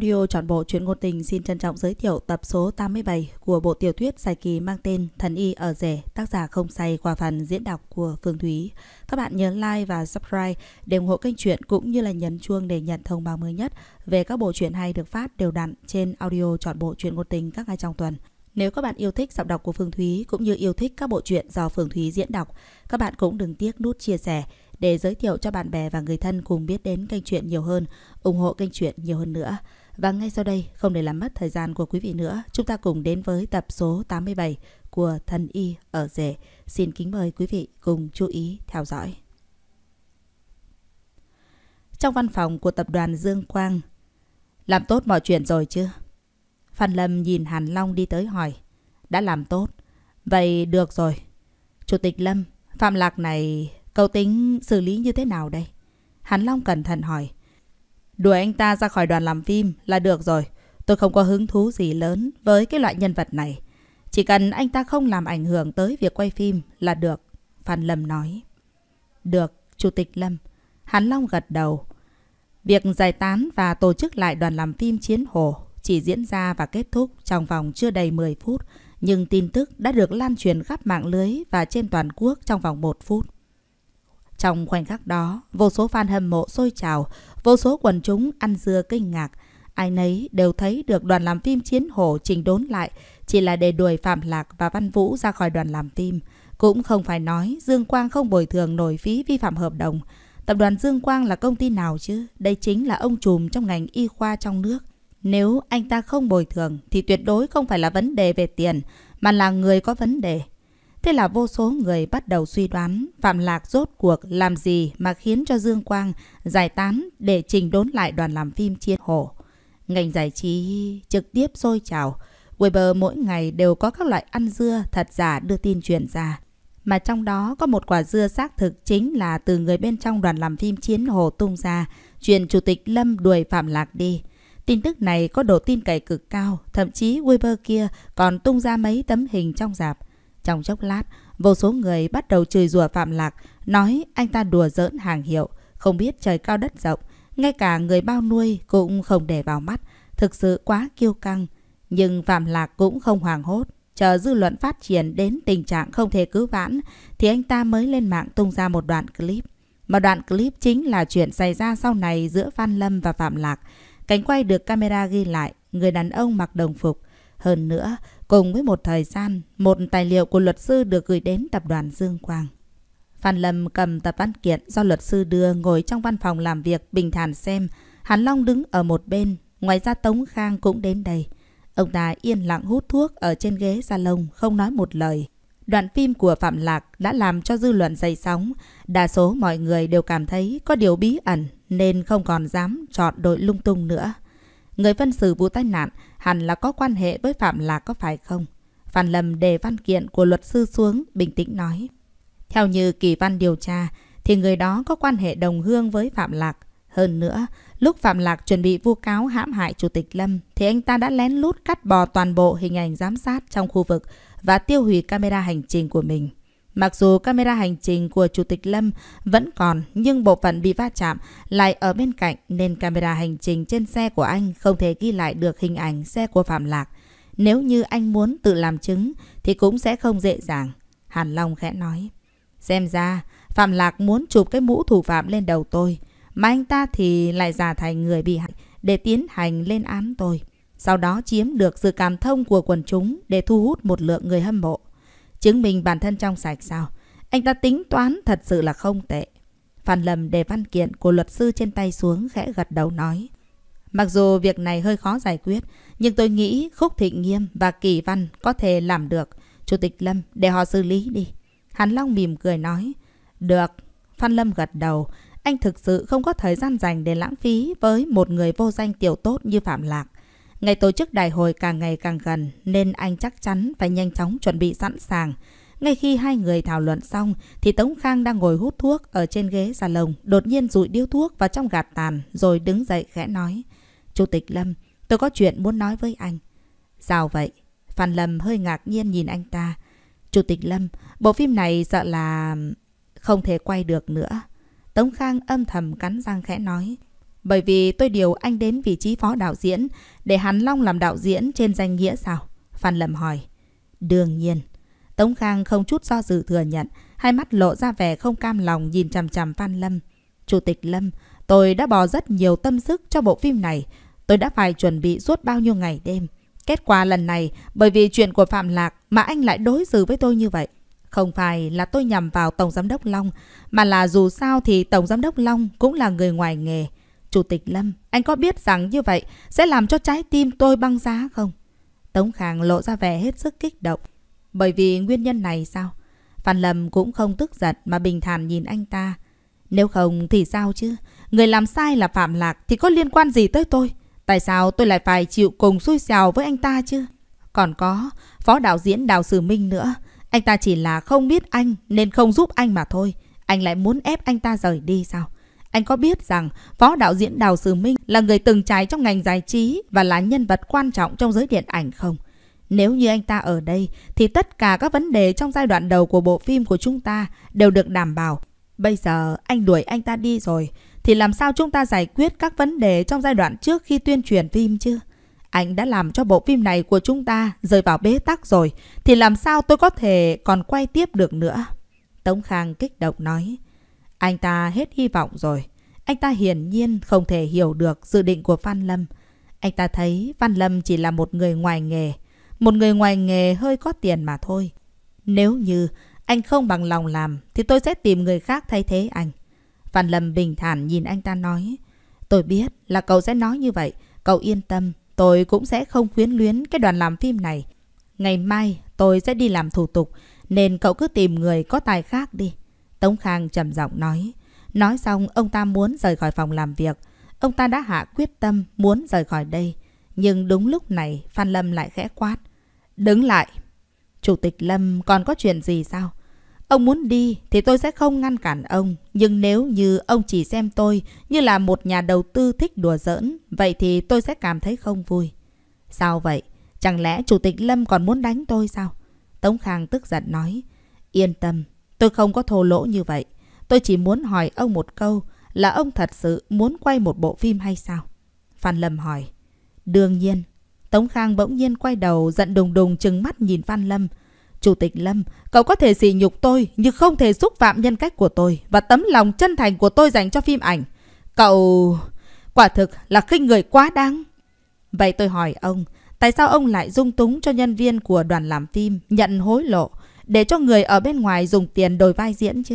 Audio trọn bộ truyện ngôn tình xin trân trọng giới thiệu tập số 87 của bộ tiểu thuyết dài kỳ mang tên Thần y ở rể, tác giả không say qua phần diễn đọc của Phương Thúy. Các bạn nhớ like và subscribe để ủng hộ kênh truyện cũng như là nhấn chuông để nhận thông báo mới nhất về các bộ truyện hay được phát đều đặn trên audio trọn bộ truyện ngôn tình các ngày trong tuần. Nếu các bạn yêu thích giọng đọc của Phương Thúy cũng như yêu thích các bộ truyện do Phương Thúy diễn đọc, các bạn cũng đừng tiếc nút chia sẻ để giới thiệu cho bạn bè và người thân cùng biết đến kênh truyện nhiều hơn, ủng hộ kênh truyện nhiều hơn nữa. Và ngay sau đây, không để làm mất thời gian của quý vị nữa, chúng ta cùng đến với tập số 87 của Thần Y ở rể. Xin kính mời quý vị cùng chú ý theo dõi. Trong văn phòng của tập đoàn Dương Quang, làm tốt mọi chuyện rồi chứ? Phan Lâm nhìn Hàn Long đi tới hỏi. Đã làm tốt. Vậy được rồi. Chủ tịch Lâm, Phạm Lạc này, cậu tính xử lý như thế nào đây? Hàn Long cẩn thận hỏi. Đuổi anh ta ra khỏi đoàn làm phim là được rồi. Tôi không có hứng thú gì lớn với cái loại nhân vật này. Chỉ cần anh ta không làm ảnh hưởng tới việc quay phim là được. Phan Lâm nói. Được, Chủ tịch Lâm. Hán Long gật đầu. Việc giải tán và tổ chức lại đoàn làm phim Chiến Hồ chỉ diễn ra và kết thúc trong vòng chưa đầy 10 phút, nhưng tin tức đã được lan truyền khắp mạng lưới và trên toàn quốc trong vòng 1 phút. Trong khoảnh khắc đó, vô số fan hâm mộ sôi trào, vô số quần chúng ăn dưa kinh ngạc. Ai nấy đều thấy được đoàn làm phim Chiến Hổ trình đốn lại, chỉ là để đuổi Phạm Lạc và Văn Vũ ra khỏi đoàn làm phim. Cũng không phải nói Dương Quang không bồi thường nổi phí vi phạm hợp đồng. Tập đoàn Dương Quang là công ty nào chứ? Đây chính là ông trùm trong ngành y khoa trong nước. Nếu anh ta không bồi thường thì tuyệt đối không phải là vấn đề về tiền, mà là người có vấn đề. Thế là vô số người bắt đầu suy đoán Phạm Lạc rốt cuộc làm gì mà khiến cho Dương Quang giải tán để trình đốn lại đoàn làm phim Chiến Hổ. Ngành giải trí trực tiếp sôi trào. weibo mỗi ngày đều có các loại ăn dưa thật giả đưa tin truyền ra. Mà trong đó có một quả dưa xác thực chính là từ người bên trong đoàn làm phim Chiến Hồ tung ra, truyền Chủ tịch Lâm đuổi Phạm Lạc đi. Tin tức này có độ tin cậy cực cao, thậm chí weibo kia còn tung ra mấy tấm hình trong dạp. Trong chốc lát, vô số người bắt đầu chửi rủa Phạm Lạc, nói anh ta đùa giỡn hàng hiệu, không biết trời cao đất rộng, ngay cả người bao nuôi cũng không để vào mắt, thực sự quá kiêu căng. Nhưng Phạm Lạc cũng không hoàng hốt, chờ dư luận phát triển đến tình trạng không thể cứu vãn thì anh ta mới lên mạng tung ra một đoạn clip. Mà đoạn clip chính là chuyện xảy ra sau này giữa Phan Lâm và Phạm Lạc. Cánh quay được camera ghi lại, người đàn ông mặc đồng phục. Hơn nữa, Cùng với một thời gian, một tài liệu của luật sư được gửi đến tập đoàn Dương Quang. Phan Lâm cầm tập văn kiện do luật sư đưa ngồi trong văn phòng làm việc bình thản xem. Hàn Long đứng ở một bên, ngoài ra Tống Khang cũng đến đây. Ông ta yên lặng hút thuốc ở trên ghế salon, không nói một lời. Đoạn phim của Phạm Lạc đã làm cho dư luận dậy sóng. Đa số mọi người đều cảm thấy có điều bí ẩn nên không còn dám chọn đội lung tung nữa. Người phân xử vụ tai nạn hẳn là có quan hệ với Phạm Lạc có phải không? Phan Lâm đề văn kiện của luật sư xuống, bình tĩnh nói. Theo như kỳ văn điều tra, thì người đó có quan hệ đồng hương với Phạm Lạc. Hơn nữa, lúc Phạm Lạc chuẩn bị vu cáo hãm hại Chủ tịch Lâm, thì anh ta đã lén lút cắt bò toàn bộ hình ảnh giám sát trong khu vực và tiêu hủy camera hành trình của mình. Mặc dù camera hành trình của Chủ tịch Lâm vẫn còn nhưng bộ phận bị va chạm lại ở bên cạnh nên camera hành trình trên xe của anh không thể ghi lại được hình ảnh xe của Phạm Lạc. Nếu như anh muốn tự làm chứng thì cũng sẽ không dễ dàng. Hàn Long khẽ nói. Xem ra Phạm Lạc muốn chụp cái mũ thủ phạm lên đầu tôi mà anh ta thì lại giả thành người bị hại để tiến hành lên án tôi. Sau đó chiếm được sự cảm thông của quần chúng để thu hút một lượng người hâm mộ. Chứng minh bản thân trong sạch sao? Anh ta tính toán thật sự là không tệ. Phan Lâm để văn kiện của luật sư trên tay xuống khẽ gật đầu nói. Mặc dù việc này hơi khó giải quyết, nhưng tôi nghĩ Khúc Thịnh Nghiêm và Kỳ Văn có thể làm được. Chủ tịch Lâm, để họ xử lý đi. hắn Long mỉm cười nói. Được. Phan Lâm gật đầu. Anh thực sự không có thời gian dành để lãng phí với một người vô danh tiểu tốt như Phạm Lạc. Ngày tổ chức đại hội càng ngày càng gần nên anh chắc chắn phải nhanh chóng chuẩn bị sẵn sàng. Ngay khi hai người thảo luận xong thì Tống Khang đang ngồi hút thuốc ở trên ghế salon đột nhiên rụi điếu thuốc vào trong gạt tàn rồi đứng dậy khẽ nói. Chủ tịch Lâm, tôi có chuyện muốn nói với anh. Sao vậy? Phan Lâm hơi ngạc nhiên nhìn anh ta. Chủ tịch Lâm, bộ phim này sợ là... không thể quay được nữa. Tống Khang âm thầm cắn răng khẽ nói bởi vì tôi điều anh đến vị trí phó đạo diễn để hắn Long làm đạo diễn trên danh nghĩa sao? Phan Lâm hỏi. Đương nhiên. Tống Khang không chút do dự thừa nhận, hai mắt lộ ra vẻ không cam lòng nhìn chằm chằm Phan Lâm. Chủ tịch Lâm, tôi đã bỏ rất nhiều tâm sức cho bộ phim này. Tôi đã phải chuẩn bị suốt bao nhiêu ngày đêm. Kết quả lần này, bởi vì chuyện của Phạm Lạc mà anh lại đối xử với tôi như vậy. Không phải là tôi nhằm vào Tổng Giám đốc Long, mà là dù sao thì Tổng Giám đốc Long cũng là người ngoài nghề. Chủ tịch Lâm, anh có biết rằng như vậy sẽ làm cho trái tim tôi băng giá không? Tống Khang lộ ra vẻ hết sức kích động. Bởi vì nguyên nhân này sao? Phan Lâm cũng không tức giận mà bình thản nhìn anh ta. Nếu không thì sao chứ? Người làm sai là Phạm Lạc thì có liên quan gì tới tôi? Tại sao tôi lại phải chịu cùng xui xẻo với anh ta chứ? Còn có, phó đạo diễn Đào Sử Minh nữa. Anh ta chỉ là không biết anh nên không giúp anh mà thôi. Anh lại muốn ép anh ta rời đi sao? Anh có biết rằng phó đạo diễn Đào Sử Minh là người từng trải trong ngành giải trí và là nhân vật quan trọng trong giới điện ảnh không? Nếu như anh ta ở đây thì tất cả các vấn đề trong giai đoạn đầu của bộ phim của chúng ta đều được đảm bảo. Bây giờ anh đuổi anh ta đi rồi thì làm sao chúng ta giải quyết các vấn đề trong giai đoạn trước khi tuyên truyền phim chứ? Anh đã làm cho bộ phim này của chúng ta rơi vào bế tắc rồi thì làm sao tôi có thể còn quay tiếp được nữa? Tống Khang kích động nói. Anh ta hết hy vọng rồi. Anh ta hiển nhiên không thể hiểu được dự định của Văn Lâm. Anh ta thấy Văn Lâm chỉ là một người ngoài nghề. Một người ngoài nghề hơi có tiền mà thôi. Nếu như anh không bằng lòng làm thì tôi sẽ tìm người khác thay thế anh. Văn Lâm bình thản nhìn anh ta nói. Tôi biết là cậu sẽ nói như vậy. Cậu yên tâm. Tôi cũng sẽ không khuyến luyến cái đoàn làm phim này. Ngày mai tôi sẽ đi làm thủ tục nên cậu cứ tìm người có tài khác đi. Tống Khang trầm giọng nói. Nói xong ông ta muốn rời khỏi phòng làm việc. Ông ta đã hạ quyết tâm muốn rời khỏi đây. Nhưng đúng lúc này Phan Lâm lại khẽ quát. Đứng lại! Chủ tịch Lâm còn có chuyện gì sao? Ông muốn đi thì tôi sẽ không ngăn cản ông. Nhưng nếu như ông chỉ xem tôi như là một nhà đầu tư thích đùa giỡn, vậy thì tôi sẽ cảm thấy không vui. Sao vậy? Chẳng lẽ Chủ tịch Lâm còn muốn đánh tôi sao? Tống Khang tức giận nói. Yên tâm, Tôi không có thô lỗ như vậy. Tôi chỉ muốn hỏi ông một câu là ông thật sự muốn quay một bộ phim hay sao? Phan Lâm hỏi. Đương nhiên. Tống Khang bỗng nhiên quay đầu giận đùng đùng chừng mắt nhìn Phan Lâm. Chủ tịch Lâm, cậu có thể sỉ nhục tôi nhưng không thể xúc phạm nhân cách của tôi và tấm lòng chân thành của tôi dành cho phim ảnh. Cậu... quả thực là khinh người quá đáng. Vậy tôi hỏi ông, tại sao ông lại dung túng cho nhân viên của đoàn làm phim nhận hối lộ để cho người ở bên ngoài dùng tiền đổi vai diễn chứ?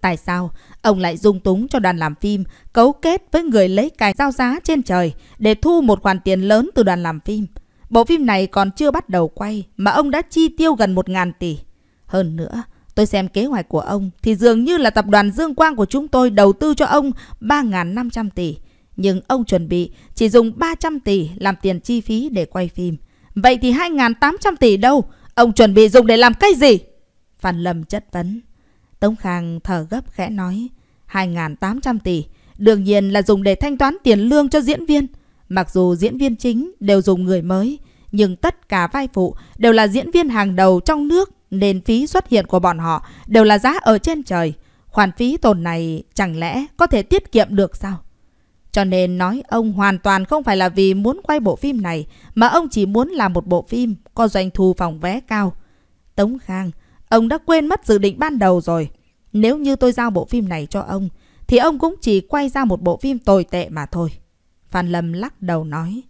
Tại sao ông lại dung túng cho đoàn làm phim cấu kết với người lấy cài giao giá trên trời để thu một khoản tiền lớn từ đoàn làm phim? Bộ phim này còn chưa bắt đầu quay mà ông đã chi tiêu gần 1.000 tỷ. Hơn nữa, tôi xem kế hoạch của ông thì dường như là tập đoàn Dương Quang của chúng tôi đầu tư cho ông 3.500 tỷ. Nhưng ông chuẩn bị chỉ dùng 300 tỷ làm tiền chi phí để quay phim. Vậy thì 2.800 tỷ đâu? Ông chuẩn bị dùng để làm cái gì? Phan Lâm chất vấn. Tống Khang thở gấp khẽ nói. 2.800 tỷ. Đương nhiên là dùng để thanh toán tiền lương cho diễn viên. Mặc dù diễn viên chính đều dùng người mới, nhưng tất cả vai phụ đều là diễn viên hàng đầu trong nước nên phí xuất hiện của bọn họ đều là giá ở trên trời. Khoản phí tồn này chẳng lẽ có thể tiết kiệm được sao? Cho nên nói ông hoàn toàn không phải là vì muốn quay bộ phim này mà ông chỉ muốn làm một bộ phim có doanh thu phòng vé cao. Tống Khang, ông đã quên mất dự định ban đầu rồi. Nếu như tôi giao bộ phim này cho ông, thì ông cũng chỉ quay ra một bộ phim tồi tệ mà thôi. Phan Lâm lắc đầu nói,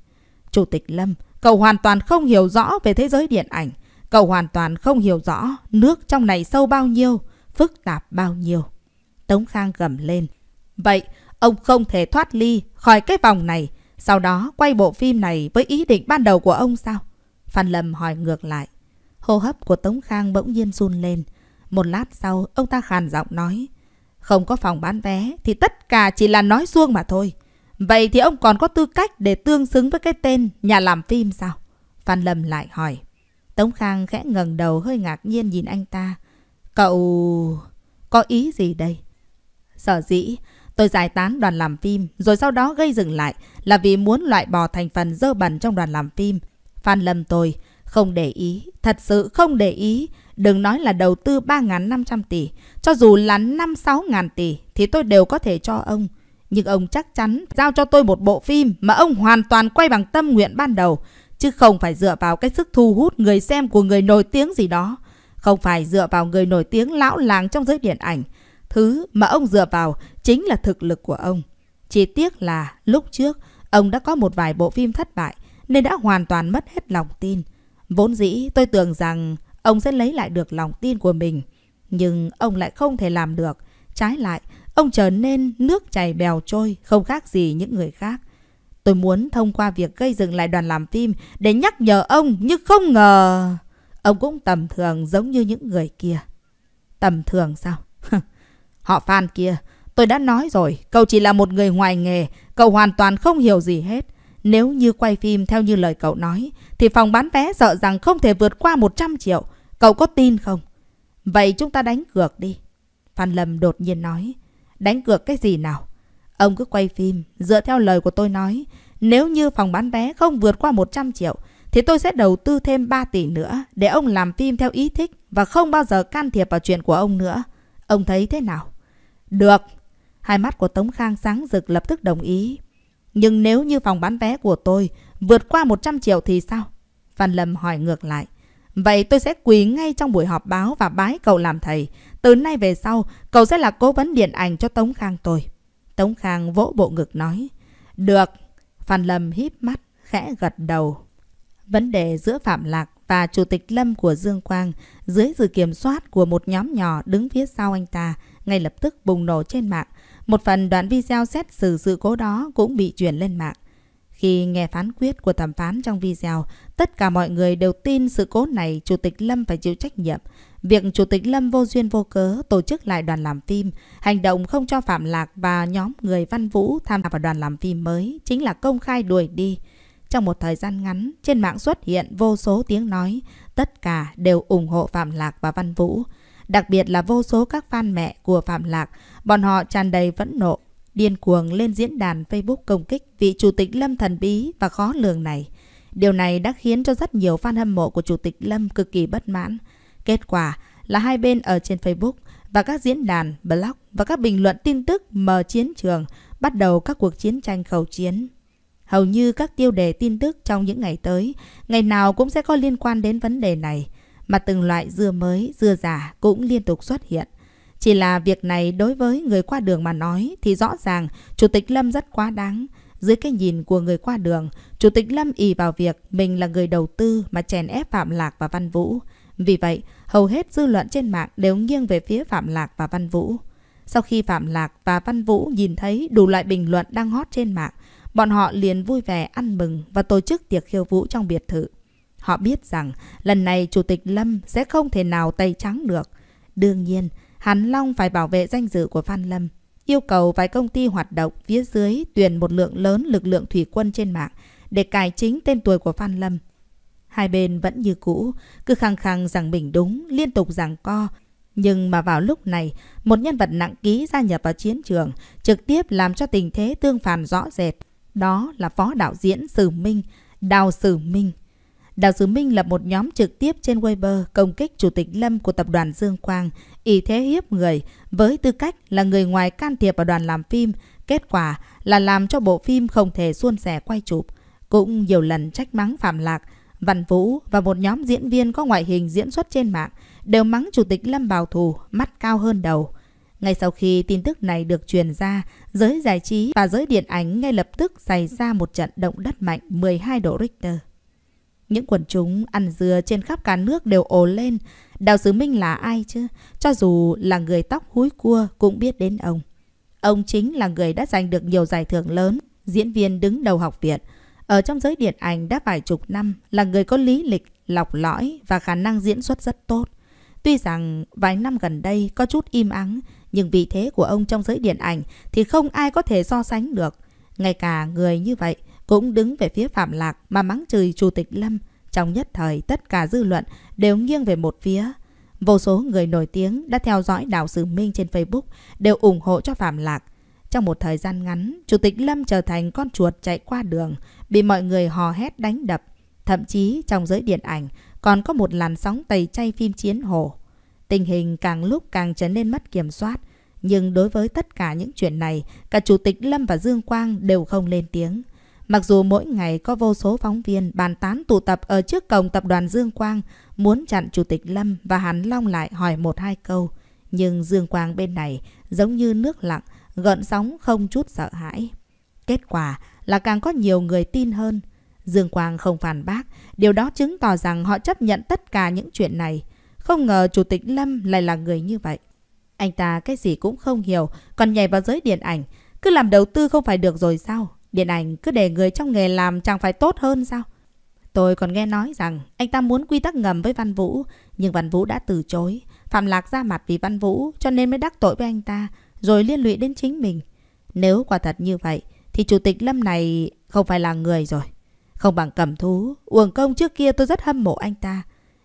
Chủ tịch Lâm, cậu hoàn toàn không hiểu rõ về thế giới điện ảnh. Cậu hoàn toàn không hiểu rõ nước trong này sâu bao nhiêu, phức tạp bao nhiêu. Tống Khang gầm lên. Vậy, ông không thể thoát ly khỏi cái vòng này, sau đó quay bộ phim này với ý định ban đầu của ông sao? Phan Lâm hỏi ngược lại. Hô hấp của Tống Khang bỗng nhiên run lên. Một lát sau, ông ta khàn giọng nói. Không có phòng bán vé thì tất cả chỉ là nói suông mà thôi. Vậy thì ông còn có tư cách để tương xứng với cái tên nhà làm phim sao? Phan Lâm lại hỏi. Tống Khang khẽ ngẩng đầu hơi ngạc nhiên nhìn anh ta. Cậu... có ý gì đây? Sở dĩ, tôi giải tán đoàn làm phim rồi sau đó gây dựng lại là vì muốn loại bỏ thành phần dơ bẩn trong đoàn làm phim. Phan lầm tôi không để ý, thật sự không để ý. Đừng nói là đầu tư 3.500 tỷ, cho dù là 5-6 ngàn tỷ thì tôi đều có thể cho ông. Nhưng ông chắc chắn giao cho tôi một bộ phim mà ông hoàn toàn quay bằng tâm nguyện ban đầu, chứ không phải dựa vào cái sức thu hút người xem của người nổi tiếng gì đó. Không phải dựa vào người nổi tiếng lão làng trong giới điện ảnh. Thứ mà ông dựa vào chính là thực lực của ông. Chỉ tiếc là lúc trước ông đã có một vài bộ phim thất bại nên đã hoàn toàn mất hết lòng tin. Vốn dĩ tôi tưởng rằng ông sẽ lấy lại được lòng tin của mình. Nhưng ông lại không thể làm được. Trái lại, ông trở nên nước chảy bèo trôi, không khác gì những người khác. Tôi muốn thông qua việc gây dựng lại đoàn làm phim để nhắc nhở ông, nhưng không ngờ... Ông cũng tầm thường giống như những người kia. Tầm thường sao? Họ fan kia, tôi đã nói rồi, cậu chỉ là một người ngoài nghề, cậu hoàn toàn không hiểu gì hết. Nếu như quay phim theo như lời cậu nói, thì phòng bán vé sợ rằng không thể vượt qua 100 triệu. Cậu có tin không? Vậy chúng ta đánh cược đi. Phan Lâm đột nhiên nói. Đánh cược cái gì nào? Ông cứ quay phim, dựa theo lời của tôi nói. Nếu như phòng bán vé không vượt qua 100 triệu, thì tôi sẽ đầu tư thêm 3 tỷ nữa để ông làm phim theo ý thích và không bao giờ can thiệp vào chuyện của ông nữa. Ông thấy thế nào? Được. Hai mắt của Tống Khang sáng rực lập tức đồng ý. Nhưng nếu như phòng bán vé của tôi vượt qua 100 triệu thì sao? Phan Lâm hỏi ngược lại. Vậy tôi sẽ quỳ ngay trong buổi họp báo và bái cậu làm thầy. Từ nay về sau, cậu sẽ là cố vấn điện ảnh cho Tống Khang tôi. Tống Khang vỗ bộ ngực nói. Được. Phan Lâm híp mắt, khẽ gật đầu. Vấn đề giữa Phạm Lạc và Chủ tịch Lâm của Dương Quang dưới sự kiểm soát của một nhóm nhỏ đứng phía sau anh ta ngay lập tức bùng nổ trên mạng. Một phần đoạn video xét xử sự cố đó cũng bị truyền lên mạng. Khi nghe phán quyết của thẩm phán trong video, tất cả mọi người đều tin sự cố này Chủ tịch Lâm phải chịu trách nhiệm. Việc Chủ tịch Lâm vô duyên vô cớ tổ chức lại đoàn làm phim, hành động không cho Phạm Lạc và nhóm người văn vũ tham gia vào đoàn làm phim mới chính là công khai đuổi đi. Trong một thời gian ngắn, trên mạng xuất hiện vô số tiếng nói, tất cả đều ủng hộ Phạm Lạc và Văn Vũ đặc biệt là vô số các fan mẹ của Phạm Lạc. Bọn họ tràn đầy phẫn nộ, điên cuồng lên diễn đàn Facebook công kích vị chủ tịch Lâm thần bí và khó lường này. Điều này đã khiến cho rất nhiều fan hâm mộ của chủ tịch Lâm cực kỳ bất mãn. Kết quả là hai bên ở trên Facebook và các diễn đàn, blog và các bình luận tin tức mờ chiến trường bắt đầu các cuộc chiến tranh khẩu chiến. Hầu như các tiêu đề tin tức trong những ngày tới, ngày nào cũng sẽ có liên quan đến vấn đề này mà từng loại dưa mới, dưa già cũng liên tục xuất hiện. Chỉ là việc này đối với người qua đường mà nói thì rõ ràng Chủ tịch Lâm rất quá đáng. Dưới cái nhìn của người qua đường, Chủ tịch Lâm ý vào việc mình là người đầu tư mà chèn ép Phạm Lạc và Văn Vũ. Vì vậy, hầu hết dư luận trên mạng đều nghiêng về phía Phạm Lạc và Văn Vũ. Sau khi Phạm Lạc và Văn Vũ nhìn thấy đủ loại bình luận đang hot trên mạng, bọn họ liền vui vẻ ăn mừng và tổ chức tiệc khiêu vũ trong biệt thự. Họ biết rằng lần này Chủ tịch Lâm sẽ không thể nào tay trắng được. Đương nhiên, Hàn Long phải bảo vệ danh dự của Phan Lâm. Yêu cầu vài công ty hoạt động phía dưới tuyển một lượng lớn lực lượng thủy quân trên mạng để cải chính tên tuổi của Phan Lâm. Hai bên vẫn như cũ, cứ khăng khăng rằng mình đúng, liên tục rằng co. Nhưng mà vào lúc này, một nhân vật nặng ký gia nhập vào chiến trường, trực tiếp làm cho tình thế tương phản rõ rệt. Đó là phó đạo diễn Sử Minh, Đào Sử Minh. Đào Sứ Minh lập một nhóm trực tiếp trên Weibo công kích Chủ tịch Lâm của tập đoàn Dương Quang, ý thế hiếp người, với tư cách là người ngoài can thiệp vào đoàn làm phim. Kết quả là làm cho bộ phim không thể suôn sẻ quay chụp. Cũng nhiều lần trách mắng Phạm Lạc, Văn Vũ và một nhóm diễn viên có ngoại hình diễn xuất trên mạng đều mắng Chủ tịch Lâm bảo thủ, mắt cao hơn đầu. Ngay sau khi tin tức này được truyền ra, giới giải trí và giới điện ảnh ngay lập tức xảy ra một trận động đất mạnh 12 độ Richter. Những quần chúng ăn dưa trên khắp cả nước đều ồ lên. Đào Sứ Minh là ai chứ? Cho dù là người tóc húi cua cũng biết đến ông. Ông chính là người đã giành được nhiều giải thưởng lớn, diễn viên đứng đầu học viện. Ở trong giới điện ảnh đã vài chục năm là người có lý lịch, lọc lõi và khả năng diễn xuất rất tốt. Tuy rằng vài năm gần đây có chút im ắng, nhưng vị thế của ông trong giới điện ảnh thì không ai có thể so sánh được. Ngay cả người như vậy cũng đứng về phía Phạm Lạc mà mắng chửi Chủ tịch Lâm. Trong nhất thời, tất cả dư luận đều nghiêng về một phía. Vô số người nổi tiếng đã theo dõi Đào Sử Minh trên Facebook đều ủng hộ cho Phạm Lạc. Trong một thời gian ngắn, Chủ tịch Lâm trở thành con chuột chạy qua đường, bị mọi người hò hét đánh đập. Thậm chí trong giới điện ảnh còn có một làn sóng tẩy chay phim chiến hồ Tình hình càng lúc càng trở nên mất kiểm soát. Nhưng đối với tất cả những chuyện này, cả Chủ tịch Lâm và Dương Quang đều không lên tiếng. Mặc dù mỗi ngày có vô số phóng viên bàn tán tụ tập ở trước cổng tập đoàn Dương Quang muốn chặn Chủ tịch Lâm và Hàn Long lại hỏi một hai câu. Nhưng Dương Quang bên này giống như nước lặng, gợn sóng không chút sợ hãi. Kết quả là càng có nhiều người tin hơn. Dương Quang không phản bác, điều đó chứng tỏ rằng họ chấp nhận tất cả những chuyện này. Không ngờ Chủ tịch Lâm lại là người như vậy. Anh ta cái gì cũng không hiểu, còn nhảy vào giới điện ảnh. Cứ làm đầu tư không phải được rồi sao? Điện ảnh cứ để người trong nghề làm chẳng phải tốt hơn sao? Tôi còn nghe nói rằng anh ta muốn quy tắc ngầm với Văn Vũ, nhưng Văn Vũ đã từ chối. Phạm Lạc ra mặt vì Văn Vũ cho nên mới đắc tội với anh ta, rồi liên lụy đến chính mình. Nếu quả thật như vậy, thì Chủ tịch Lâm này không phải là người rồi. Không bằng cầm thú, uổng công trước kia tôi rất hâm mộ anh ta.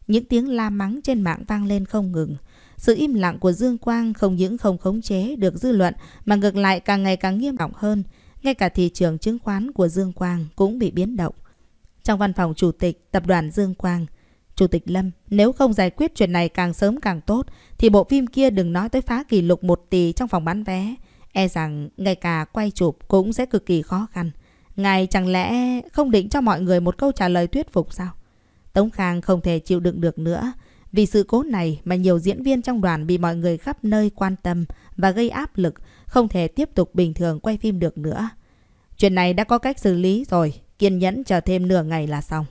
Những tiếng la mắng trên mạng vang lên không ngừng. Sự im lặng của Dương Quang không những không khống chế được dư luận mà ngược lại càng ngày càng nghiêm trọng hơn. Ngay cả thị trường chứng khoán của Dương Quang cũng bị biến động. Trong văn phòng chủ tịch tập đoàn Dương Quang, Chủ tịch Lâm, nếu không giải quyết chuyện này càng sớm càng tốt, thì bộ phim kia đừng nói tới phá kỷ lục 1 tỷ trong phòng bán vé. E rằng ngay cả quay chụp cũng sẽ cực kỳ khó khăn. Ngài chẳng lẽ không định cho mọi người một câu trả lời thuyết phục sao? Tống Khang không thể chịu đựng được nữa. Vì sự cố này mà nhiều diễn viên trong đoàn bị mọi người khắp nơi quan tâm và gây áp lực không thể tiếp tục bình thường quay phim được nữa. Chuyện này đã có cách xử lý rồi, kiên nhẫn chờ thêm nửa ngày là xong.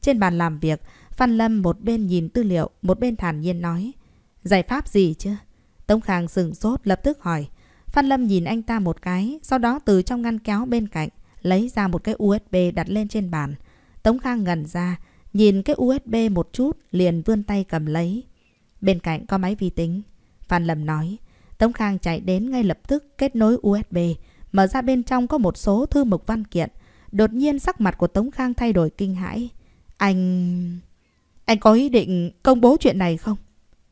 Trên bàn làm việc, Phan Lâm một bên nhìn tư liệu, một bên thản nhiên nói. Giải pháp gì chứ? Tống Khang sừng sốt lập tức hỏi. Phan Lâm nhìn anh ta một cái, sau đó từ trong ngăn kéo bên cạnh, lấy ra một cái USB đặt lên trên bàn. Tống Khang ngẩn ra, nhìn cái USB một chút, liền vươn tay cầm lấy. Bên cạnh có máy vi tính. Phan Lâm nói, Tống Khang chạy đến ngay lập tức kết nối USB, mở ra bên trong có một số thư mục văn kiện. Đột nhiên sắc mặt của Tống Khang thay đổi kinh hãi. Anh... Anh có ý định công bố chuyện này không?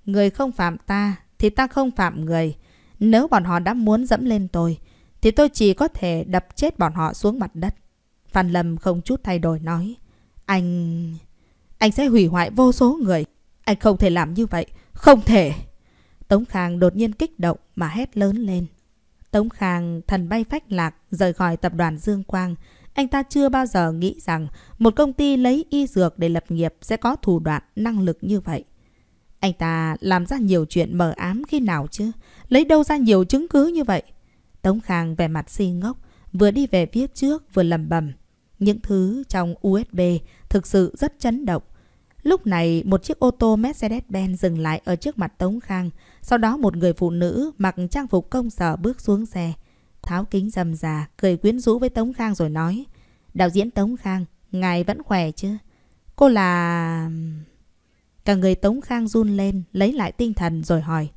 Người không phạm ta thì ta không phạm người. Nếu bọn họ đã muốn dẫm lên tôi thì tôi chỉ có thể đập chết bọn họ xuống mặt đất. Phan Lâm không chút thay đổi nói. Anh... Anh sẽ hủy hoại vô số người. Anh không thể làm như vậy. Không thể... Tống Khang đột nhiên kích động mà hét lớn lên. Tống Khang thần bay phách lạc rời khỏi tập đoàn Dương Quang. Anh ta chưa bao giờ nghĩ rằng một công ty lấy y dược để lập nghiệp sẽ có thủ đoạn năng lực như vậy. Anh ta làm ra nhiều chuyện mờ ám khi nào chứ? Lấy đâu ra nhiều chứng cứ như vậy? Tống Khang vẻ mặt si ngốc, vừa đi về phía trước vừa lầm bầm. Những thứ trong USB thực sự rất chấn động. Lúc này, một chiếc ô tô Mercedes-Benz dừng lại ở trước mặt Tống Khang. Sau đó một người phụ nữ mặc trang phục công sở bước xuống xe. Tháo kính rầm già, cười quyến rũ với Tống Khang rồi nói. Đạo diễn Tống Khang, ngài vẫn khỏe chứ? Cô là... Cả người Tống Khang run lên, lấy lại tinh thần rồi hỏi.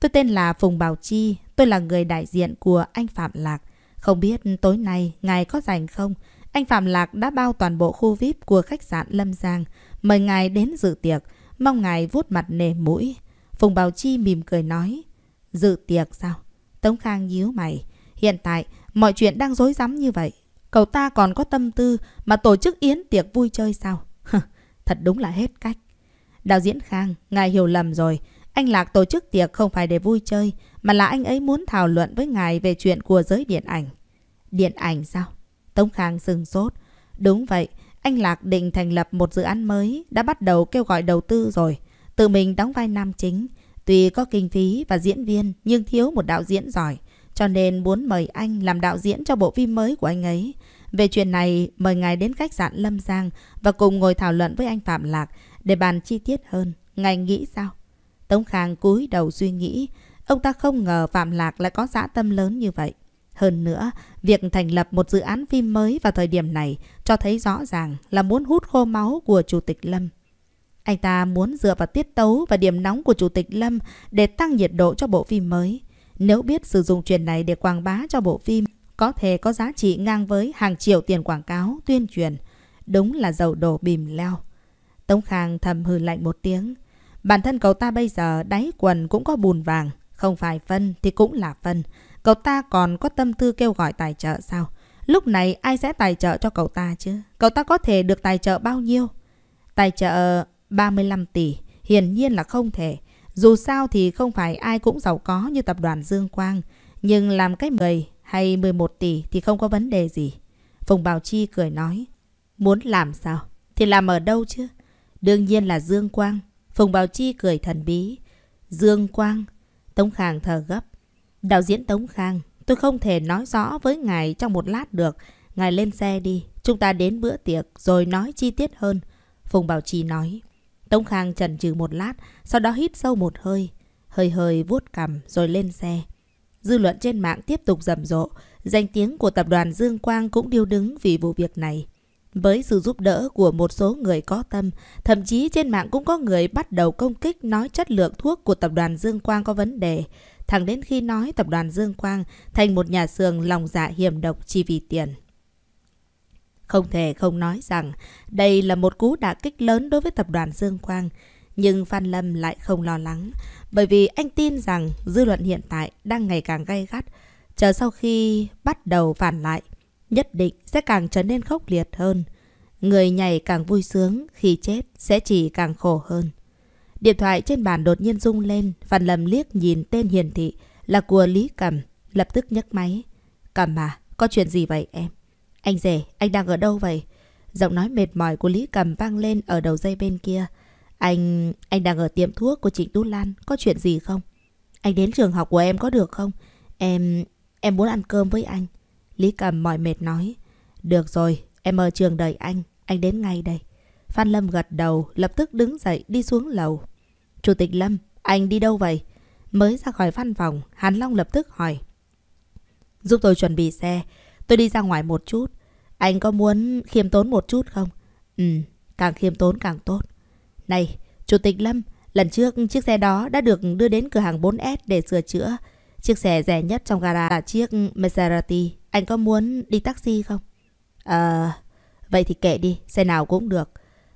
Tôi tên là Phùng Bảo Chi, tôi là người đại diện của anh Phạm Lạc. Không biết tối nay ngài có rảnh không? Anh Phạm Lạc đã bao toàn bộ khu VIP của khách sạn Lâm Giang mời ngài đến dự tiệc, mong ngài vuốt mặt nề mũi. Phùng Bảo Chi mỉm cười nói, dự tiệc sao? Tống Khang nhíu mày, hiện tại mọi chuyện đang rối rắm như vậy. Cậu ta còn có tâm tư mà tổ chức yến tiệc vui chơi sao? Thật đúng là hết cách. Đạo diễn Khang, ngài hiểu lầm rồi. Anh Lạc tổ chức tiệc không phải để vui chơi, mà là anh ấy muốn thảo luận với ngài về chuyện của giới điện ảnh. Điện ảnh sao? Tống Khang sừng sốt. Đúng vậy, anh Lạc định thành lập một dự án mới đã bắt đầu kêu gọi đầu tư rồi. Tự mình đóng vai nam chính. Tuy có kinh phí và diễn viên nhưng thiếu một đạo diễn giỏi. Cho nên muốn mời anh làm đạo diễn cho bộ phim mới của anh ấy. Về chuyện này, mời ngài đến khách sạn Lâm Giang và cùng ngồi thảo luận với anh Phạm Lạc để bàn chi tiết hơn. Ngài nghĩ sao? Tống Khang cúi đầu suy nghĩ. Ông ta không ngờ Phạm Lạc lại có dã tâm lớn như vậy. Hơn nữa, việc thành lập một dự án phim mới vào thời điểm này cho thấy rõ ràng là muốn hút khô máu của Chủ tịch Lâm. Anh ta muốn dựa vào tiết tấu và điểm nóng của Chủ tịch Lâm để tăng nhiệt độ cho bộ phim mới. Nếu biết sử dụng chuyện này để quảng bá cho bộ phim, có thể có giá trị ngang với hàng triệu tiền quảng cáo, tuyên truyền. Đúng là dầu đổ bìm leo. Tống Khang thầm hừ lạnh một tiếng. Bản thân cậu ta bây giờ đáy quần cũng có bùn vàng. Không phải phân thì cũng là phân. Cậu ta còn có tâm tư kêu gọi tài trợ sao? Lúc này ai sẽ tài trợ cho cậu ta chứ? Cậu ta có thể được tài trợ bao nhiêu? Tài trợ 35 tỷ, hiển nhiên là không thể. Dù sao thì không phải ai cũng giàu có như tập đoàn Dương Quang, nhưng làm cái 10 hay 11 tỷ thì không có vấn đề gì. Phùng Bảo Chi cười nói, muốn làm sao? Thì làm ở đâu chứ? Đương nhiên là Dương Quang. Phùng Bảo Chi cười thần bí. Dương Quang. Tống Khang thờ gấp. Đạo diễn Tống Khang, tôi không thể nói rõ với ngài trong một lát được. Ngài lên xe đi, chúng ta đến bữa tiệc rồi nói chi tiết hơn. Phùng Bảo Trì nói. Tống Khang chần chừ một lát, sau đó hít sâu một hơi. Hơi hơi vuốt cằm rồi lên xe. Dư luận trên mạng tiếp tục rầm rộ. Danh tiếng của tập đoàn Dương Quang cũng điêu đứng vì vụ việc này. Với sự giúp đỡ của một số người có tâm, thậm chí trên mạng cũng có người bắt đầu công kích nói chất lượng thuốc của tập đoàn Dương Quang có vấn đề thẳng đến khi nói tập đoàn Dương Quang thành một nhà xưởng lòng dạ hiểm độc chỉ vì tiền. Không thể không nói rằng đây là một cú đả kích lớn đối với tập đoàn Dương Quang, nhưng Phan Lâm lại không lo lắng, bởi vì anh tin rằng dư luận hiện tại đang ngày càng gay gắt, chờ sau khi bắt đầu phản lại, nhất định sẽ càng trở nên khốc liệt hơn. Người nhảy càng vui sướng, khi chết sẽ chỉ càng khổ hơn. Điện thoại trên bàn đột nhiên rung lên, Phan Lâm liếc nhìn tên hiển thị là của Lý Cầm, lập tức nhấc máy. Cầm à, có chuyện gì vậy em? Anh rể, anh đang ở đâu vậy? Giọng nói mệt mỏi của Lý Cầm vang lên ở đầu dây bên kia. Anh... anh đang ở tiệm thuốc của Trịnh Tú Lan, có chuyện gì không? Anh đến trường học của em có được không? Em... em muốn ăn cơm với anh. Lý Cầm mỏi mệt nói. Được rồi, em ở trường đợi anh, anh đến ngay đây. Phan Lâm gật đầu, lập tức đứng dậy đi xuống lầu. Chủ tịch Lâm, anh đi đâu vậy? Mới ra khỏi văn phòng, Hàn Long lập tức hỏi. Giúp tôi chuẩn bị xe, tôi đi ra ngoài một chút. Anh có muốn khiêm tốn một chút không? Ừ, càng khiêm tốn càng tốt. Này, Chủ tịch Lâm, lần trước chiếc xe đó đã được đưa đến cửa hàng 4S để sửa chữa. Chiếc xe rẻ nhất trong gara là chiếc Maserati. Anh có muốn đi taxi không? Ờ, à, vậy thì kệ đi, xe nào cũng được.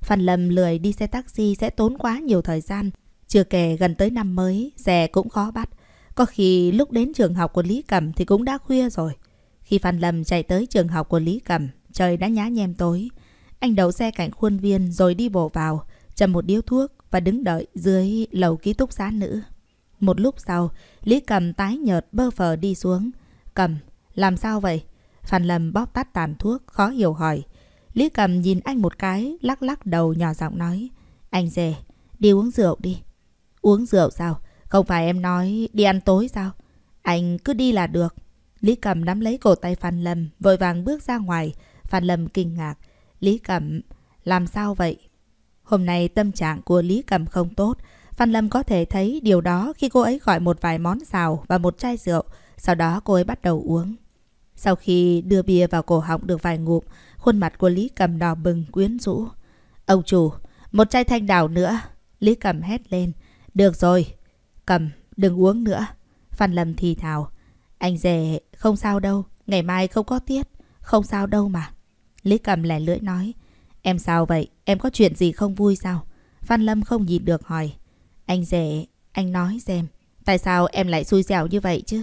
Phan Lâm lười đi xe taxi sẽ tốn quá nhiều thời gian. Chưa kể gần tới năm mới, xe cũng khó bắt. Có khi lúc đến trường học của Lý Cẩm thì cũng đã khuya rồi. Khi Phan Lâm chạy tới trường học của Lý Cẩm, trời đã nhá nhem tối. Anh đậu xe cạnh khuôn viên rồi đi bộ vào, châm một điếu thuốc và đứng đợi dưới lầu ký túc xá nữ. Một lúc sau, Lý Cầm tái nhợt bơ phờ đi xuống. Cầm, làm sao vậy? Phan Lâm bóp tắt tàn thuốc, khó hiểu hỏi. Lý Cầm nhìn anh một cái, lắc lắc đầu nhỏ giọng nói. Anh rể, đi uống rượu đi. Uống rượu sao? Không phải em nói đi ăn tối sao? Anh cứ đi là được. Lý Cầm nắm lấy cổ tay Phan Lâm, vội vàng bước ra ngoài. Phan Lâm kinh ngạc. Lý Cầm, làm sao vậy? Hôm nay tâm trạng của Lý Cầm không tốt. Phan Lâm có thể thấy điều đó khi cô ấy gọi một vài món xào và một chai rượu. Sau đó cô ấy bắt đầu uống. Sau khi đưa bia vào cổ họng được vài ngụm, Khuôn mặt của Lý Cầm đỏ bừng quyến rũ. Ông chủ, một chai thanh đào nữa. Lý Cầm hét lên. Được rồi. Cầm, đừng uống nữa. Phan Lâm thì thào. Anh rể, không sao đâu. Ngày mai không có tiết. Không sao đâu mà. Lý Cầm lẻ lưỡi nói. Em sao vậy? Em có chuyện gì không vui sao? Phan Lâm không nhịn được hỏi. Anh rể, anh nói xem. Tại sao em lại xui xẻo như vậy chứ?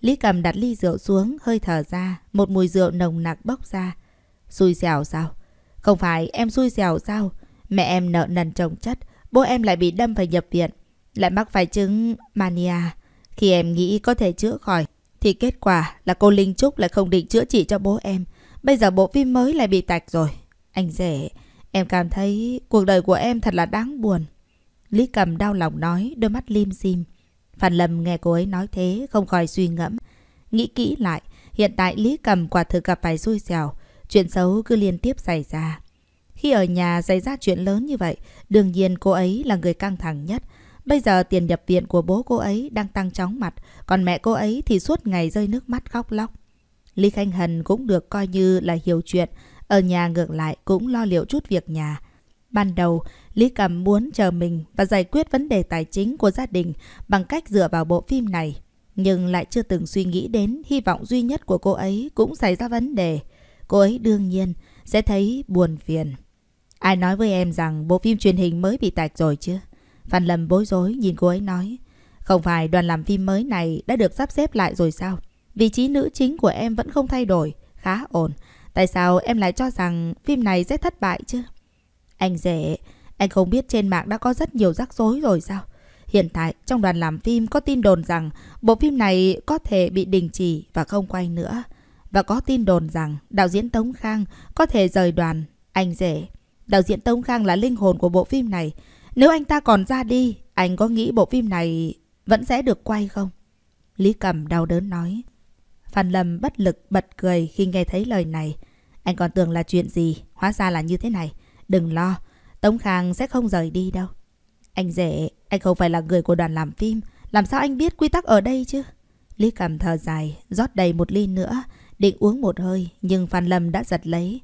Lý Cầm đặt ly rượu xuống, hơi thở ra. Một mùi rượu nồng nặc bốc ra. Xui xẻo sao? Không phải em xui xẻo sao? Mẹ em nợ nần trồng chất, bố em lại bị đâm phải nhập viện, lại mắc phải chứng mania. Khi em nghĩ có thể chữa khỏi, thì kết quả là cô Linh Trúc lại không định chữa trị cho bố em. Bây giờ bộ phim mới lại bị tạch rồi. Anh rể, em cảm thấy cuộc đời của em thật là đáng buồn. Lý Cầm đau lòng nói, đôi mắt lim dim. Phan Lâm nghe cô ấy nói thế, không khỏi suy ngẫm. Nghĩ kỹ lại, hiện tại Lý Cầm quả thực gặp phải xui xẻo. Chuyện xấu cứ liên tiếp xảy ra. Khi ở nhà xảy ra chuyện lớn như vậy, đương nhiên cô ấy là người căng thẳng nhất. Bây giờ tiền nhập viện của bố cô ấy đang tăng chóng mặt, còn mẹ cô ấy thì suốt ngày rơi nước mắt khóc lóc. Lý Khanh Hân cũng được coi như là hiểu chuyện, ở nhà ngược lại cũng lo liệu chút việc nhà. Ban đầu, Lý Cầm muốn chờ mình và giải quyết vấn đề tài chính của gia đình bằng cách dựa vào bộ phim này, nhưng lại chưa từng suy nghĩ đến hy vọng duy nhất của cô ấy cũng xảy ra vấn đề cô ấy đương nhiên sẽ thấy buồn phiền. Ai nói với em rằng bộ phim truyền hình mới bị tạch rồi chứ? Phan Lâm bối rối nhìn cô ấy nói. Không phải đoàn làm phim mới này đã được sắp xếp lại rồi sao? Vị trí nữ chính của em vẫn không thay đổi, khá ổn. Tại sao em lại cho rằng phim này sẽ thất bại chứ? Anh rể, anh không biết trên mạng đã có rất nhiều rắc rối rồi sao? Hiện tại trong đoàn làm phim có tin đồn rằng bộ phim này có thể bị đình chỉ và không quay nữa và có tin đồn rằng đạo diễn Tống Khang có thể rời đoàn, anh rể. Đạo diễn Tống Khang là linh hồn của bộ phim này. Nếu anh ta còn ra đi, anh có nghĩ bộ phim này vẫn sẽ được quay không? Lý Cầm đau đớn nói. Phan Lâm bất lực bật cười khi nghe thấy lời này. Anh còn tưởng là chuyện gì, hóa ra là như thế này. Đừng lo, Tống Khang sẽ không rời đi đâu. Anh rể, anh không phải là người của đoàn làm phim, làm sao anh biết quy tắc ở đây chứ? Lý Cầm thở dài, rót đầy một ly nữa, Định uống một hơi nhưng Phan Lâm đã giật lấy.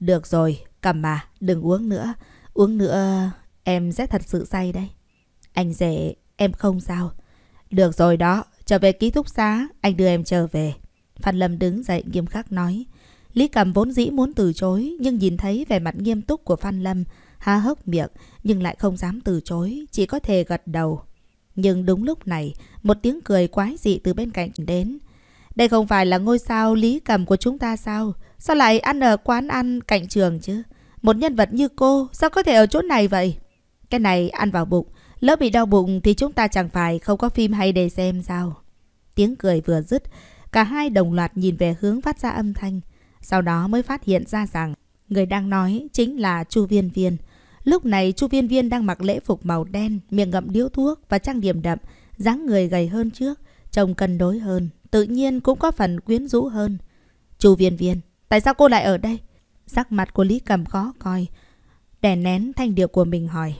Được rồi, cầm mà, đừng uống nữa. Uống nữa em sẽ thật sự say đấy. Anh rể, em không sao. Được rồi đó, trở về ký túc xá, anh đưa em trở về. Phan Lâm đứng dậy nghiêm khắc nói. Lý Cầm vốn dĩ muốn từ chối nhưng nhìn thấy vẻ mặt nghiêm túc của Phan Lâm, há hốc miệng nhưng lại không dám từ chối, chỉ có thể gật đầu. Nhưng đúng lúc này, một tiếng cười quái dị từ bên cạnh đến. Đây không phải là ngôi sao lý cầm của chúng ta sao? Sao lại ăn ở quán ăn cạnh trường chứ? Một nhân vật như cô, sao có thể ở chỗ này vậy? Cái này ăn vào bụng, lỡ bị đau bụng thì chúng ta chẳng phải không có phim hay để xem sao? Tiếng cười vừa dứt, cả hai đồng loạt nhìn về hướng phát ra âm thanh. Sau đó mới phát hiện ra rằng người đang nói chính là Chu Viên Viên. Lúc này Chu Viên Viên đang mặc lễ phục màu đen, miệng ngậm điếu thuốc và trang điểm đậm, dáng người gầy hơn trước, trông cân đối hơn, tự nhiên cũng có phần quyến rũ hơn. Chu Viên Viên, tại sao cô lại ở đây? Sắc mặt của Lý Cầm khó coi. Đè nén thanh điệu của mình hỏi.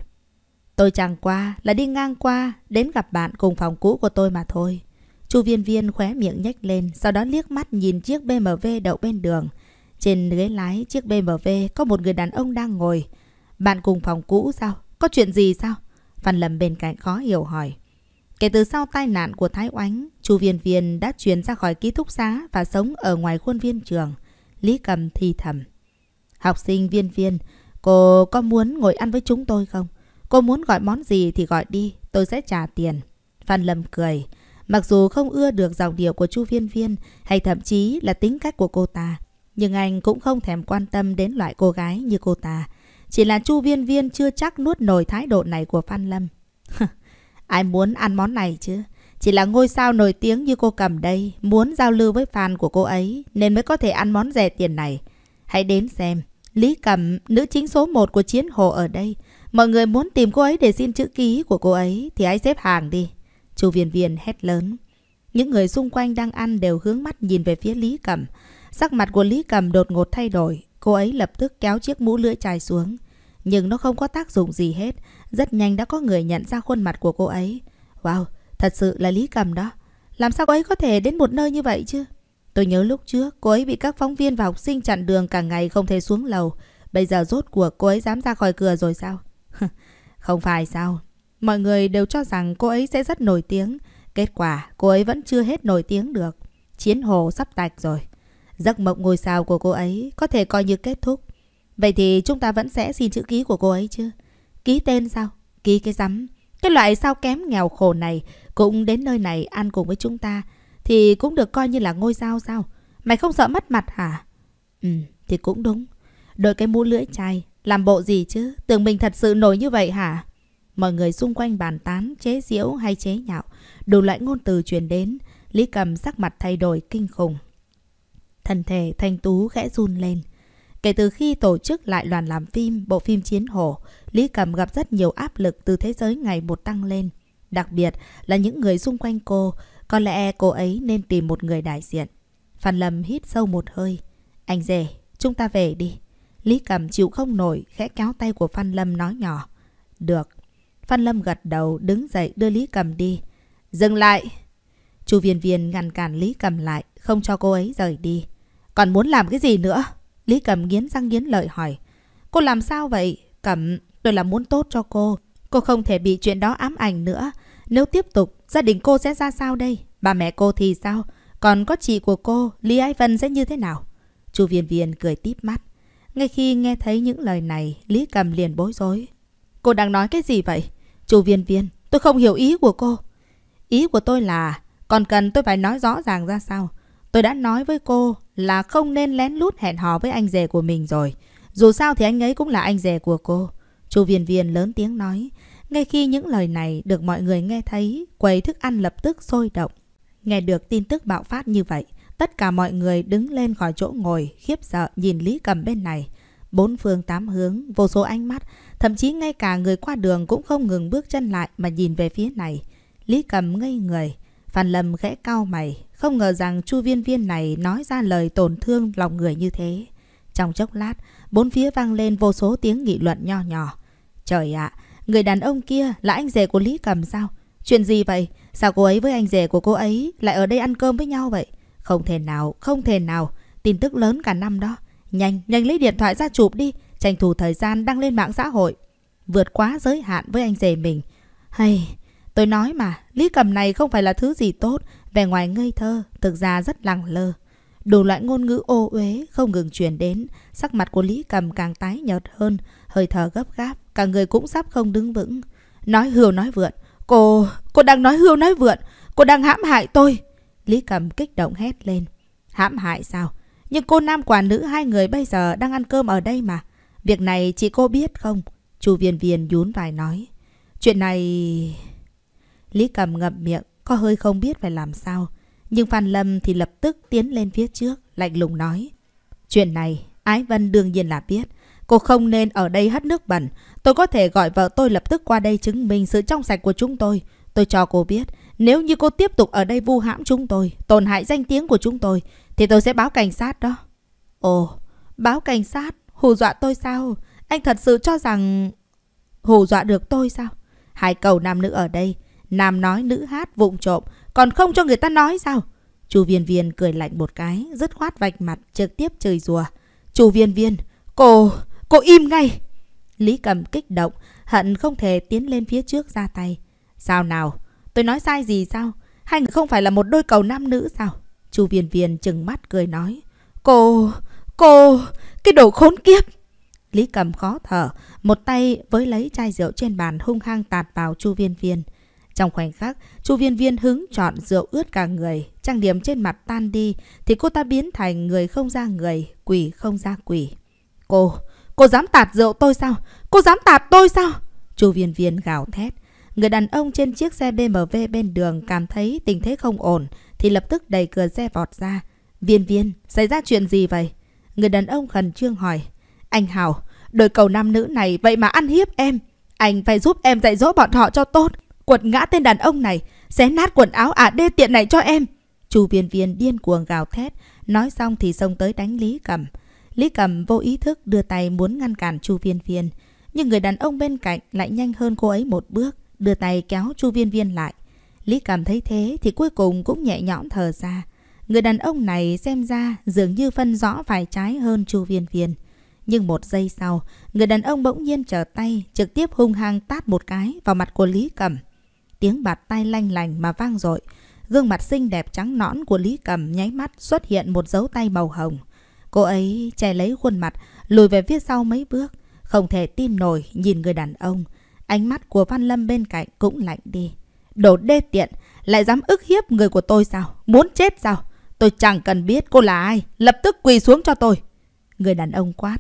Tôi chẳng qua là đi ngang qua đến gặp bạn cùng phòng cũ của tôi mà thôi. Chu Viên Viên khóe miệng nhếch lên, sau đó liếc mắt nhìn chiếc BMW đậu bên đường. Trên ghế lái chiếc BMW có một người đàn ông đang ngồi. Bạn cùng phòng cũ sao? Có chuyện gì sao? Phan Lâm bên cạnh khó hiểu hỏi. Kể từ sau tai nạn của Thái Oánh, Chu Viên Viên đã chuyển ra khỏi ký thúc xá và sống ở ngoài khuôn viên trường. Lý Cầm thì thầm. Học sinh Viên Viên, cô có muốn ngồi ăn với chúng tôi không? Cô muốn gọi món gì thì gọi đi, tôi sẽ trả tiền. Phan Lâm cười. Mặc dù không ưa được giọng điệu của Chu Viên Viên hay thậm chí là tính cách của cô ta, nhưng anh cũng không thèm quan tâm đến loại cô gái như cô ta. Chỉ là Chu Viên Viên chưa chắc nuốt nổi thái độ này của Phan Lâm. Ai muốn ăn món này chứ? Chỉ là ngôi sao nổi tiếng như cô cầm đây, muốn giao lưu với fan của cô ấy nên mới có thể ăn món rẻ tiền này. Hãy đến xem, Lý Cầm, nữ chính số 1 của Chiến Hồ ở đây. Mọi người muốn tìm cô ấy để xin chữ ký của cô ấy thì hãy xếp hàng đi. Chu Viên Viên hét lớn. Những người xung quanh đang ăn đều hướng mắt nhìn về phía Lý Cầm. Sắc mặt của Lý Cầm đột ngột thay đổi, cô ấy lập tức kéo chiếc mũ lưỡi chai xuống. Nhưng nó không có tác dụng gì hết, rất nhanh đã có người nhận ra khuôn mặt của cô ấy. Wow, thật sự là Lý Cầm đó. Làm sao cô ấy có thể đến một nơi như vậy chứ? Tôi nhớ lúc trước cô ấy bị các phóng viên và học sinh chặn đường cả ngày không thể xuống lầu. Bây giờ rốt cuộc cô ấy dám ra khỏi cửa rồi sao? không phải sao? Mọi người đều cho rằng cô ấy sẽ rất nổi tiếng. Kết quả cô ấy vẫn chưa hết nổi tiếng được. Chiến hồ sắp tạch rồi. Giấc mộng ngôi sao của cô ấy có thể coi như kết thúc. Vậy thì chúng ta vẫn sẽ xin chữ ký của cô ấy chứ? Ký tên sao? Ký cái rắm. Cái loại sao kém nghèo khổ này cũng đến nơi này ăn cùng với chúng ta thì cũng được coi như là ngôi sao sao? Mày không sợ mất mặt hả? Ừ, thì cũng đúng. Đội cái mũ lưỡi chai, làm bộ gì chứ? Tưởng mình thật sự nổi như vậy hả? Mọi người xung quanh bàn tán, chế giễu hay chế nhạo. Đủ loại ngôn từ truyền đến. Lý cầm sắc mặt thay đổi kinh khủng. Thần thể thanh tú khẽ run lên. Kể từ khi tổ chức lại đoàn làm phim, bộ phim Chiến Hổ, Lý Cầm gặp rất nhiều áp lực từ thế giới ngày một tăng lên. Đặc biệt là những người xung quanh cô, có lẽ cô ấy nên tìm một người đại diện. Phan Lâm hít sâu một hơi. Anh rể, chúng ta về đi. Lý Cầm chịu không nổi, khẽ kéo tay của Phan Lâm nói nhỏ. Được. Phan Lâm gật đầu, đứng dậy đưa Lý Cầm đi. Dừng lại! Chu Viên Viên ngăn cản Lý Cầm lại, không cho cô ấy rời đi. Còn muốn làm cái gì nữa? Lý Cầm nghiến răng nghiến lợi hỏi. Cô làm sao vậy? Cẩm... Tôi là muốn tốt cho cô. Cô không thể bị chuyện đó ám ảnh nữa. Nếu tiếp tục, gia đình cô sẽ ra sao đây? Bà mẹ cô thì sao? Còn có chị của cô, Lý Ái Vân sẽ như thế nào? Chu Viên Viên cười tít mắt. Ngay khi nghe thấy những lời này, Lý Cầm liền bối rối. Cô đang nói cái gì vậy? Chu Viên Viên, tôi không hiểu ý của cô. Ý của tôi là, còn cần tôi phải nói rõ ràng ra sao? Tôi đã nói với cô là không nên lén lút hẹn hò với anh rể của mình rồi. Dù sao thì anh ấy cũng là anh rể của cô. Chu Viên Viên lớn tiếng nói, ngay khi những lời này được mọi người nghe thấy, quầy thức ăn lập tức sôi động. Nghe được tin tức bạo phát như vậy, tất cả mọi người đứng lên khỏi chỗ ngồi, khiếp sợ nhìn Lý Cầm bên này. Bốn phương tám hướng, vô số ánh mắt, thậm chí ngay cả người qua đường cũng không ngừng bước chân lại mà nhìn về phía này. Lý Cầm ngây người, Phan Lâm khẽ cao mày, không ngờ rằng Chu Viên Viên này nói ra lời tổn thương lòng người như thế. Trong chốc lát, Bốn phía vang lên vô số tiếng nghị luận nho nhỏ. Trời ạ, à, người đàn ông kia là anh rể của Lý Cầm sao? Chuyện gì vậy? Sao cô ấy với anh rể của cô ấy lại ở đây ăn cơm với nhau vậy? Không thể nào, không thể nào. Tin tức lớn cả năm đó. Nhanh, nhanh lấy điện thoại ra chụp đi. Tranh thủ thời gian đăng lên mạng xã hội. Vượt quá giới hạn với anh rể mình. Hay, tôi nói mà, Lý Cầm này không phải là thứ gì tốt. Về ngoài ngây thơ, thực ra rất lẳng lơ. Đủ loại ngôn ngữ ô uế không ngừng truyền đến, sắc mặt của Lý Cầm càng tái nhợt hơn, hơi thở gấp gáp, cả người cũng sắp không đứng vững. Nói hưu nói vượn, cô, cô đang nói hưu nói vượn, cô đang hãm hại tôi. Lý Cầm kích động hét lên. Hãm hại sao? Nhưng cô nam quả nữ hai người bây giờ đang ăn cơm ở đây mà. Việc này chị cô biết không? Chu Viên Viên nhún vai nói. Chuyện này... Lý Cầm ngậm miệng, có hơi không biết phải làm sao. Nhưng Phan Lâm thì lập tức tiến lên phía trước, lạnh lùng nói. Chuyện này, Ái Vân đương nhiên là biết. Cô không nên ở đây hất nước bẩn. Tôi có thể gọi vợ tôi lập tức qua đây chứng minh sự trong sạch của chúng tôi. Tôi cho cô biết, nếu như cô tiếp tục ở đây vu hãm chúng tôi, tổn hại danh tiếng của chúng tôi, thì tôi sẽ báo cảnh sát đó. Ồ, báo cảnh sát? Hù dọa tôi sao? Anh thật sự cho rằng... Hù dọa được tôi sao? Hai cầu nam nữ ở đây. Nam nói nữ hát vụng trộm. Còn không cho người ta nói sao? Chu Viên Viên cười lạnh một cái, dứt khoát vạch mặt trực tiếp chơi rùa. Chu Viên Viên, cô, cô im ngay. Lý Cầm kích động, hận không thể tiến lên phía trước ra tay. Sao nào? Tôi nói sai gì sao? Hai người không phải là một đôi cầu nam nữ sao? Chu Viên Viên chừng mắt cười nói. Cô, cô, cái đồ khốn kiếp. Lý Cầm khó thở, một tay với lấy chai rượu trên bàn hung hăng tạt vào Chu Viên Viên. Trong khoảnh khắc, chu viên viên hứng chọn rượu ướt cả người, trang điểm trên mặt tan đi, thì cô ta biến thành người không ra người, quỷ không ra quỷ. Cô, cô dám tạt rượu tôi sao? Cô dám tạt tôi sao? chu viên viên gào thét. Người đàn ông trên chiếc xe BMW bên đường cảm thấy tình thế không ổn, thì lập tức đẩy cửa xe vọt ra. Viên viên, xảy ra chuyện gì vậy? Người đàn ông khẩn trương hỏi. Anh Hảo, đôi cầu nam nữ này vậy mà ăn hiếp em. Anh phải giúp em dạy dỗ bọn họ cho tốt quật ngã tên đàn ông này, xé nát quần áo ả à đê tiện này cho em. Chu Viên Viên điên cuồng gào thét, nói xong thì xông tới đánh Lý Cầm. Lý Cầm vô ý thức đưa tay muốn ngăn cản Chu Viên Viên, nhưng người đàn ông bên cạnh lại nhanh hơn cô ấy một bước, đưa tay kéo Chu Viên Viên lại. Lý Cầm thấy thế thì cuối cùng cũng nhẹ nhõm thở ra. Người đàn ông này xem ra dường như phân rõ phải trái hơn Chu Viên Viên. Nhưng một giây sau, người đàn ông bỗng nhiên trở tay, trực tiếp hung hăng tát một cái vào mặt của Lý Cẩm tiếng bạt tay lanh lành mà vang dội gương mặt xinh đẹp trắng nõn của Lý Cầm nháy mắt xuất hiện một dấu tay màu hồng. Cô ấy che lấy khuôn mặt, lùi về phía sau mấy bước, không thể tin nổi nhìn người đàn ông. Ánh mắt của Văn Lâm bên cạnh cũng lạnh đi. Đồ đê tiện, lại dám ức hiếp người của tôi sao? Muốn chết sao? Tôi chẳng cần biết cô là ai, lập tức quỳ xuống cho tôi. Người đàn ông quát.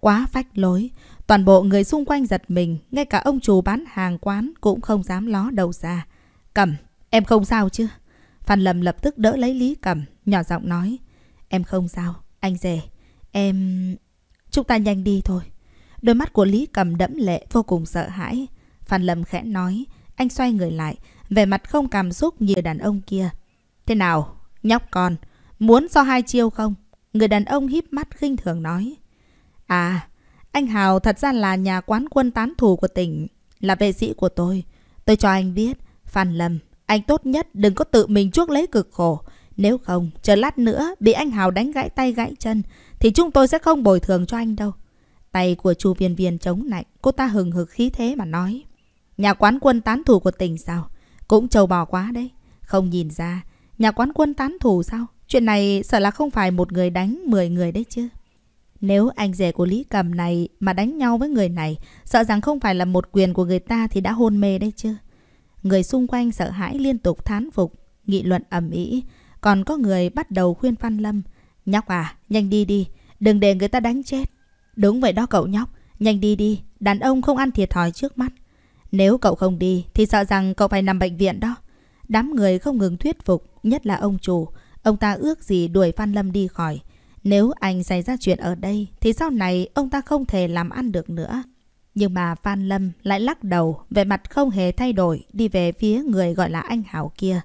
Quá phách lối, Toàn bộ người xung quanh giật mình, ngay cả ông chủ bán hàng quán cũng không dám ló đầu ra. Cẩm, em không sao chứ? Phan Lâm lập tức đỡ lấy Lý Cẩm, nhỏ giọng nói. Em không sao, anh rể. Em... Chúng ta nhanh đi thôi. Đôi mắt của Lý Cẩm đẫm lệ vô cùng sợ hãi. Phan Lâm khẽ nói, anh xoay người lại, vẻ mặt không cảm xúc như đàn ông kia. Thế nào, nhóc con, muốn so hai chiêu không? Người đàn ông híp mắt khinh thường nói. À, anh Hào thật ra là nhà quán quân tán thủ của tỉnh, là vệ sĩ của tôi. Tôi cho anh biết, Phan Lâm, anh tốt nhất đừng có tự mình chuốc lấy cực khổ. Nếu không, chờ lát nữa bị anh Hào đánh gãy tay gãy chân, thì chúng tôi sẽ không bồi thường cho anh đâu. Tay của chu viên viên chống lạnh, cô ta hừng hực khí thế mà nói. Nhà quán quân tán thủ của tỉnh sao? Cũng trầu bò quá đấy. Không nhìn ra, nhà quán quân tán thủ sao? Chuyện này sợ là không phải một người đánh 10 người đấy chứ. Nếu anh rể của Lý Cầm này mà đánh nhau với người này, sợ rằng không phải là một quyền của người ta thì đã hôn mê đấy chứ. Người xung quanh sợ hãi liên tục thán phục, nghị luận ầm ĩ, còn có người bắt đầu khuyên phan Lâm, "Nhóc à, nhanh đi đi, đừng để người ta đánh chết." "Đúng vậy đó cậu nhóc, nhanh đi đi, đàn ông không ăn thiệt thòi trước mắt. Nếu cậu không đi thì sợ rằng cậu phải nằm bệnh viện đó." Đám người không ngừng thuyết phục, nhất là ông chủ, ông ta ước gì đuổi Phan Lâm đi khỏi. Nếu anh xảy ra chuyện ở đây thì sau này ông ta không thể làm ăn được nữa. Nhưng mà Phan Lâm lại lắc đầu, vẻ mặt không hề thay đổi, đi về phía người gọi là anh Hảo kia.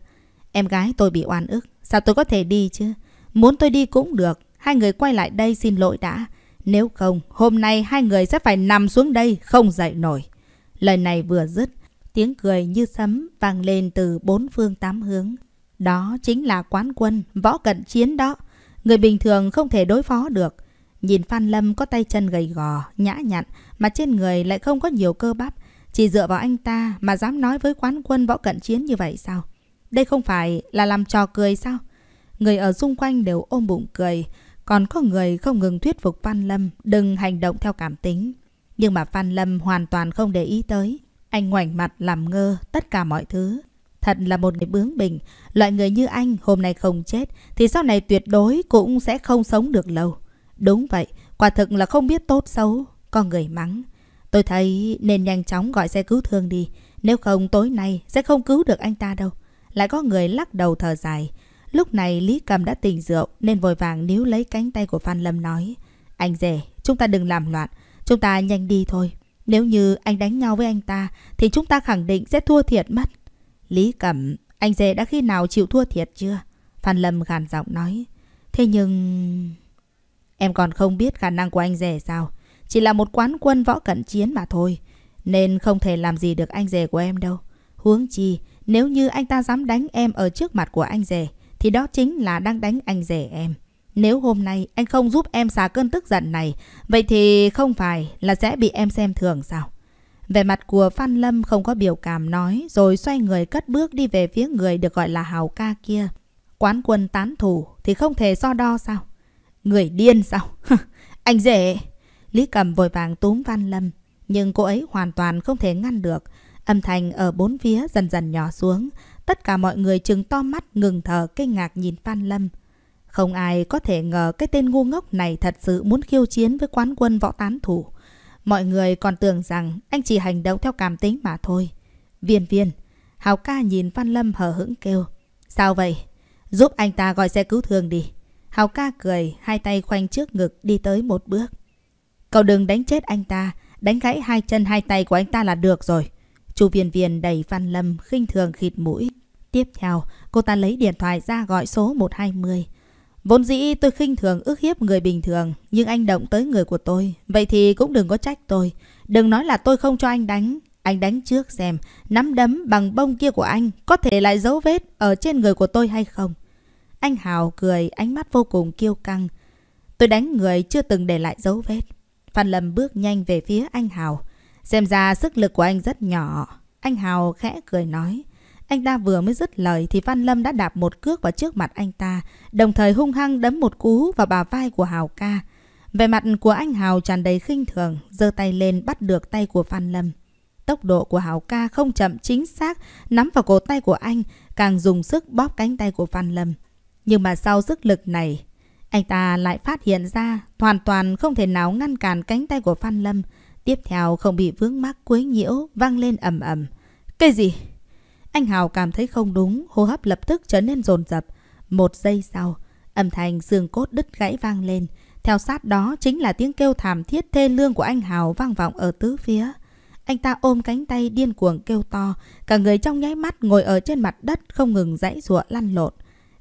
Em gái tôi bị oan ức, sao tôi có thể đi chứ? Muốn tôi đi cũng được, hai người quay lại đây xin lỗi đã. Nếu không, hôm nay hai người sẽ phải nằm xuống đây, không dậy nổi. Lời này vừa dứt, tiếng cười như sấm vang lên từ bốn phương tám hướng. Đó chính là quán quân, võ cận chiến đó. Người bình thường không thể đối phó được. Nhìn Phan Lâm có tay chân gầy gò, nhã nhặn, mà trên người lại không có nhiều cơ bắp. Chỉ dựa vào anh ta mà dám nói với quán quân võ cận chiến như vậy sao? Đây không phải là làm trò cười sao? Người ở xung quanh đều ôm bụng cười, còn có người không ngừng thuyết phục Phan Lâm đừng hành động theo cảm tính. Nhưng mà Phan Lâm hoàn toàn không để ý tới. Anh ngoảnh mặt làm ngơ tất cả mọi thứ. Thật là một người bướng bỉnh, loại người như anh hôm nay không chết thì sau này tuyệt đối cũng sẽ không sống được lâu. Đúng vậy, quả thực là không biết tốt xấu, con người mắng. Tôi thấy nên nhanh chóng gọi xe cứu thương đi, nếu không tối nay sẽ không cứu được anh ta đâu. Lại có người lắc đầu thở dài. Lúc này Lý Cầm đã tỉnh rượu nên vội vàng níu lấy cánh tay của Phan Lâm nói. Anh rể, chúng ta đừng làm loạn, chúng ta nhanh đi thôi. Nếu như anh đánh nhau với anh ta thì chúng ta khẳng định sẽ thua thiệt mất. Lý Cẩm, anh dê đã khi nào chịu thua thiệt chưa? Phan Lâm gàn giọng nói. Thế nhưng... Em còn không biết khả năng của anh rể sao. Chỉ là một quán quân võ cận chiến mà thôi. Nên không thể làm gì được anh rể của em đâu. Huống chi, nếu như anh ta dám đánh em ở trước mặt của anh rể, thì đó chính là đang đánh anh rể em. Nếu hôm nay anh không giúp em xả cơn tức giận này, vậy thì không phải là sẽ bị em xem thường sao? Về mặt của Phan Lâm không có biểu cảm nói, rồi xoay người cất bước đi về phía người được gọi là Hào ca kia. Quán quân tán thủ thì không thể so đo sao? Người điên sao? Anh dễ? Lý cầm vội vàng túm Phan Lâm, nhưng cô ấy hoàn toàn không thể ngăn được. Âm thanh ở bốn phía dần dần nhỏ xuống. Tất cả mọi người chừng to mắt ngừng thở kinh ngạc nhìn Phan Lâm. Không ai có thể ngờ cái tên ngu ngốc này thật sự muốn khiêu chiến với quán quân võ tán thủ. Mọi người còn tưởng rằng anh chỉ hành động theo cảm tính mà thôi. Viên viên, Hào ca nhìn Văn Lâm hờ hững kêu. Sao vậy? Giúp anh ta gọi xe cứu thương đi. Hào ca cười, hai tay khoanh trước ngực đi tới một bước. Cậu đừng đánh chết anh ta, đánh gãy hai chân hai tay của anh ta là được rồi. Chu viên viên đẩy Văn Lâm khinh thường khịt mũi. Tiếp theo, cô ta lấy điện thoại ra gọi số 120. Vốn dĩ tôi khinh thường ức hiếp người bình thường, nhưng anh động tới người của tôi, vậy thì cũng đừng có trách tôi. Đừng nói là tôi không cho anh đánh. Anh đánh trước xem, nắm đấm bằng bông kia của anh có thể lại dấu vết ở trên người của tôi hay không. Anh Hào cười, ánh mắt vô cùng kiêu căng. Tôi đánh người chưa từng để lại dấu vết. Phan Lâm bước nhanh về phía anh Hào. Xem ra sức lực của anh rất nhỏ. Anh Hào khẽ cười nói. Anh ta vừa mới dứt lời thì Văn Lâm đã đạp một cước vào trước mặt anh ta, đồng thời hung hăng đấm một cú vào bà vai của Hào ca. Về mặt của anh Hào tràn đầy khinh thường, giơ tay lên bắt được tay của Văn Lâm. Tốc độ của Hào ca không chậm chính xác, nắm vào cổ tay của anh, càng dùng sức bóp cánh tay của Văn Lâm. Nhưng mà sau sức lực này, anh ta lại phát hiện ra hoàn toàn không thể nào ngăn cản cánh tay của văn Lâm. Tiếp theo không bị vướng mắc quấy nhiễu văng lên ầm ầm. Cái gì? Anh Hào cảm thấy không đúng, hô hấp lập tức trở nên rồn rập. Một giây sau, âm thanh xương cốt đứt gãy vang lên. Theo sát đó chính là tiếng kêu thảm thiết thê lương của anh Hào vang vọng ở tứ phía. Anh ta ôm cánh tay điên cuồng kêu to, cả người trong nháy mắt ngồi ở trên mặt đất không ngừng dãy giụa lăn lộn.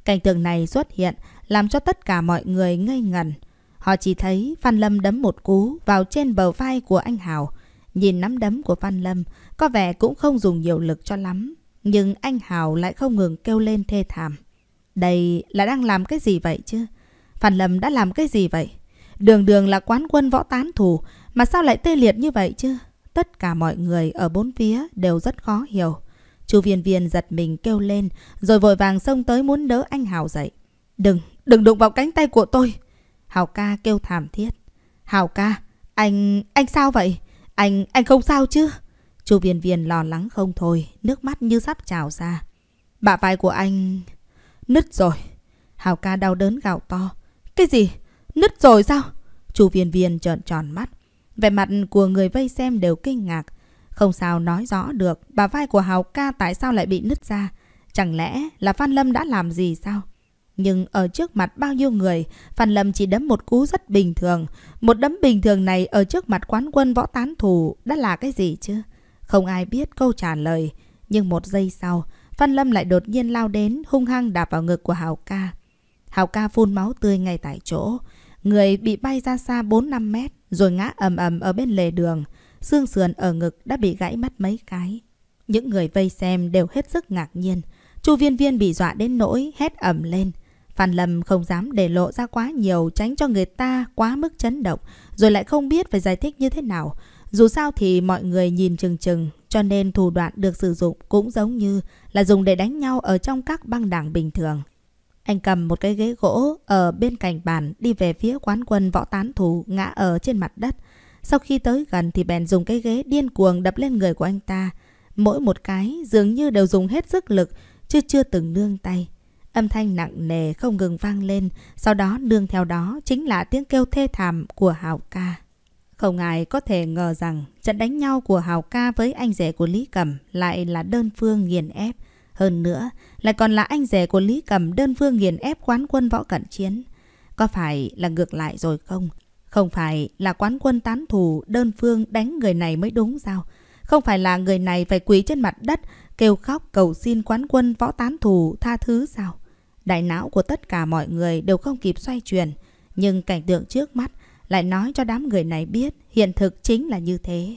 Cảnh tượng này xuất hiện làm cho tất cả mọi người ngây ngẩn. Họ chỉ thấy Phan Lâm đấm một cú vào trên bờ vai của anh Hào. Nhìn nắm đấm của Phan Lâm, có vẻ cũng không dùng nhiều lực cho lắm. Nhưng anh Hào lại không ngừng kêu lên thê thảm. Đây là đang làm cái gì vậy chứ? Phản lầm đã làm cái gì vậy? Đường đường là quán quân võ tán thủ mà sao lại tê liệt như vậy chứ? Tất cả mọi người ở bốn phía đều rất khó hiểu. Chu Viên Viên giật mình kêu lên rồi vội vàng xông tới muốn đỡ anh Hào dậy. Đừng, đừng đụng vào cánh tay của tôi. Hào ca kêu thảm thiết. Hào ca, anh, anh sao vậy? Anh, anh không sao chứ? Chu Viên Viên lo lắng không thôi, nước mắt như sắp trào ra. Bả vai của anh... Nứt rồi. Hào ca đau đớn gào to. Cái gì? Nứt rồi sao? Chu Viên Viên trợn tròn mắt. Vẻ mặt của người vây xem đều kinh ngạc. Không sao nói rõ được bà vai của Hào ca tại sao lại bị nứt ra. Chẳng lẽ là Phan Lâm đã làm gì sao? Nhưng ở trước mặt bao nhiêu người, Phan Lâm chỉ đấm một cú rất bình thường. Một đấm bình thường này ở trước mặt quán quân võ tán thủ đã là cái gì chứ? Không ai biết câu trả lời, nhưng một giây sau, Văn Lâm lại đột nhiên lao đến, hung hăng đạp vào ngực của Hào ca. Hào ca phun máu tươi ngay tại chỗ, người bị bay ra xa 4-5 mét rồi ngã ầm ầm ở bên lề đường, xương sườn ở ngực đã bị gãy mất mấy cái. Những người vây xem đều hết sức ngạc nhiên. Chu Viên Viên bị dọa đến nỗi hét ầm lên. Phan Lâm không dám để lộ ra quá nhiều tránh cho người ta quá mức chấn động, rồi lại không biết phải giải thích như thế nào. Dù sao thì mọi người nhìn chừng chừng, cho nên thủ đoạn được sử dụng cũng giống như là dùng để đánh nhau ở trong các băng đảng bình thường. Anh cầm một cái ghế gỗ ở bên cạnh bàn đi về phía quán quân võ tán thủ ngã ở trên mặt đất. Sau khi tới gần thì bèn dùng cái ghế điên cuồng đập lên người của anh ta. Mỗi một cái dường như đều dùng hết sức lực, chứ chưa từng nương tay. Âm thanh nặng nề không ngừng vang lên, sau đó nương theo đó chính là tiếng kêu thê thảm của hảo ca. Không ai có thể ngờ rằng trận đánh nhau của Hào Ca với anh rể của Lý Cẩm lại là đơn phương nghiền ép. Hơn nữa, lại còn là anh rể của Lý Cẩm đơn phương nghiền ép quán quân võ cận chiến. Có phải là ngược lại rồi không? Không phải là quán quân tán thù đơn phương đánh người này mới đúng sao? Không phải là người này phải quỳ trên mặt đất kêu khóc cầu xin quán quân võ tán thù tha thứ sao? Đại não của tất cả mọi người đều không kịp xoay chuyển. Nhưng cảnh tượng trước mắt lại nói cho đám người này biết hiện thực chính là như thế.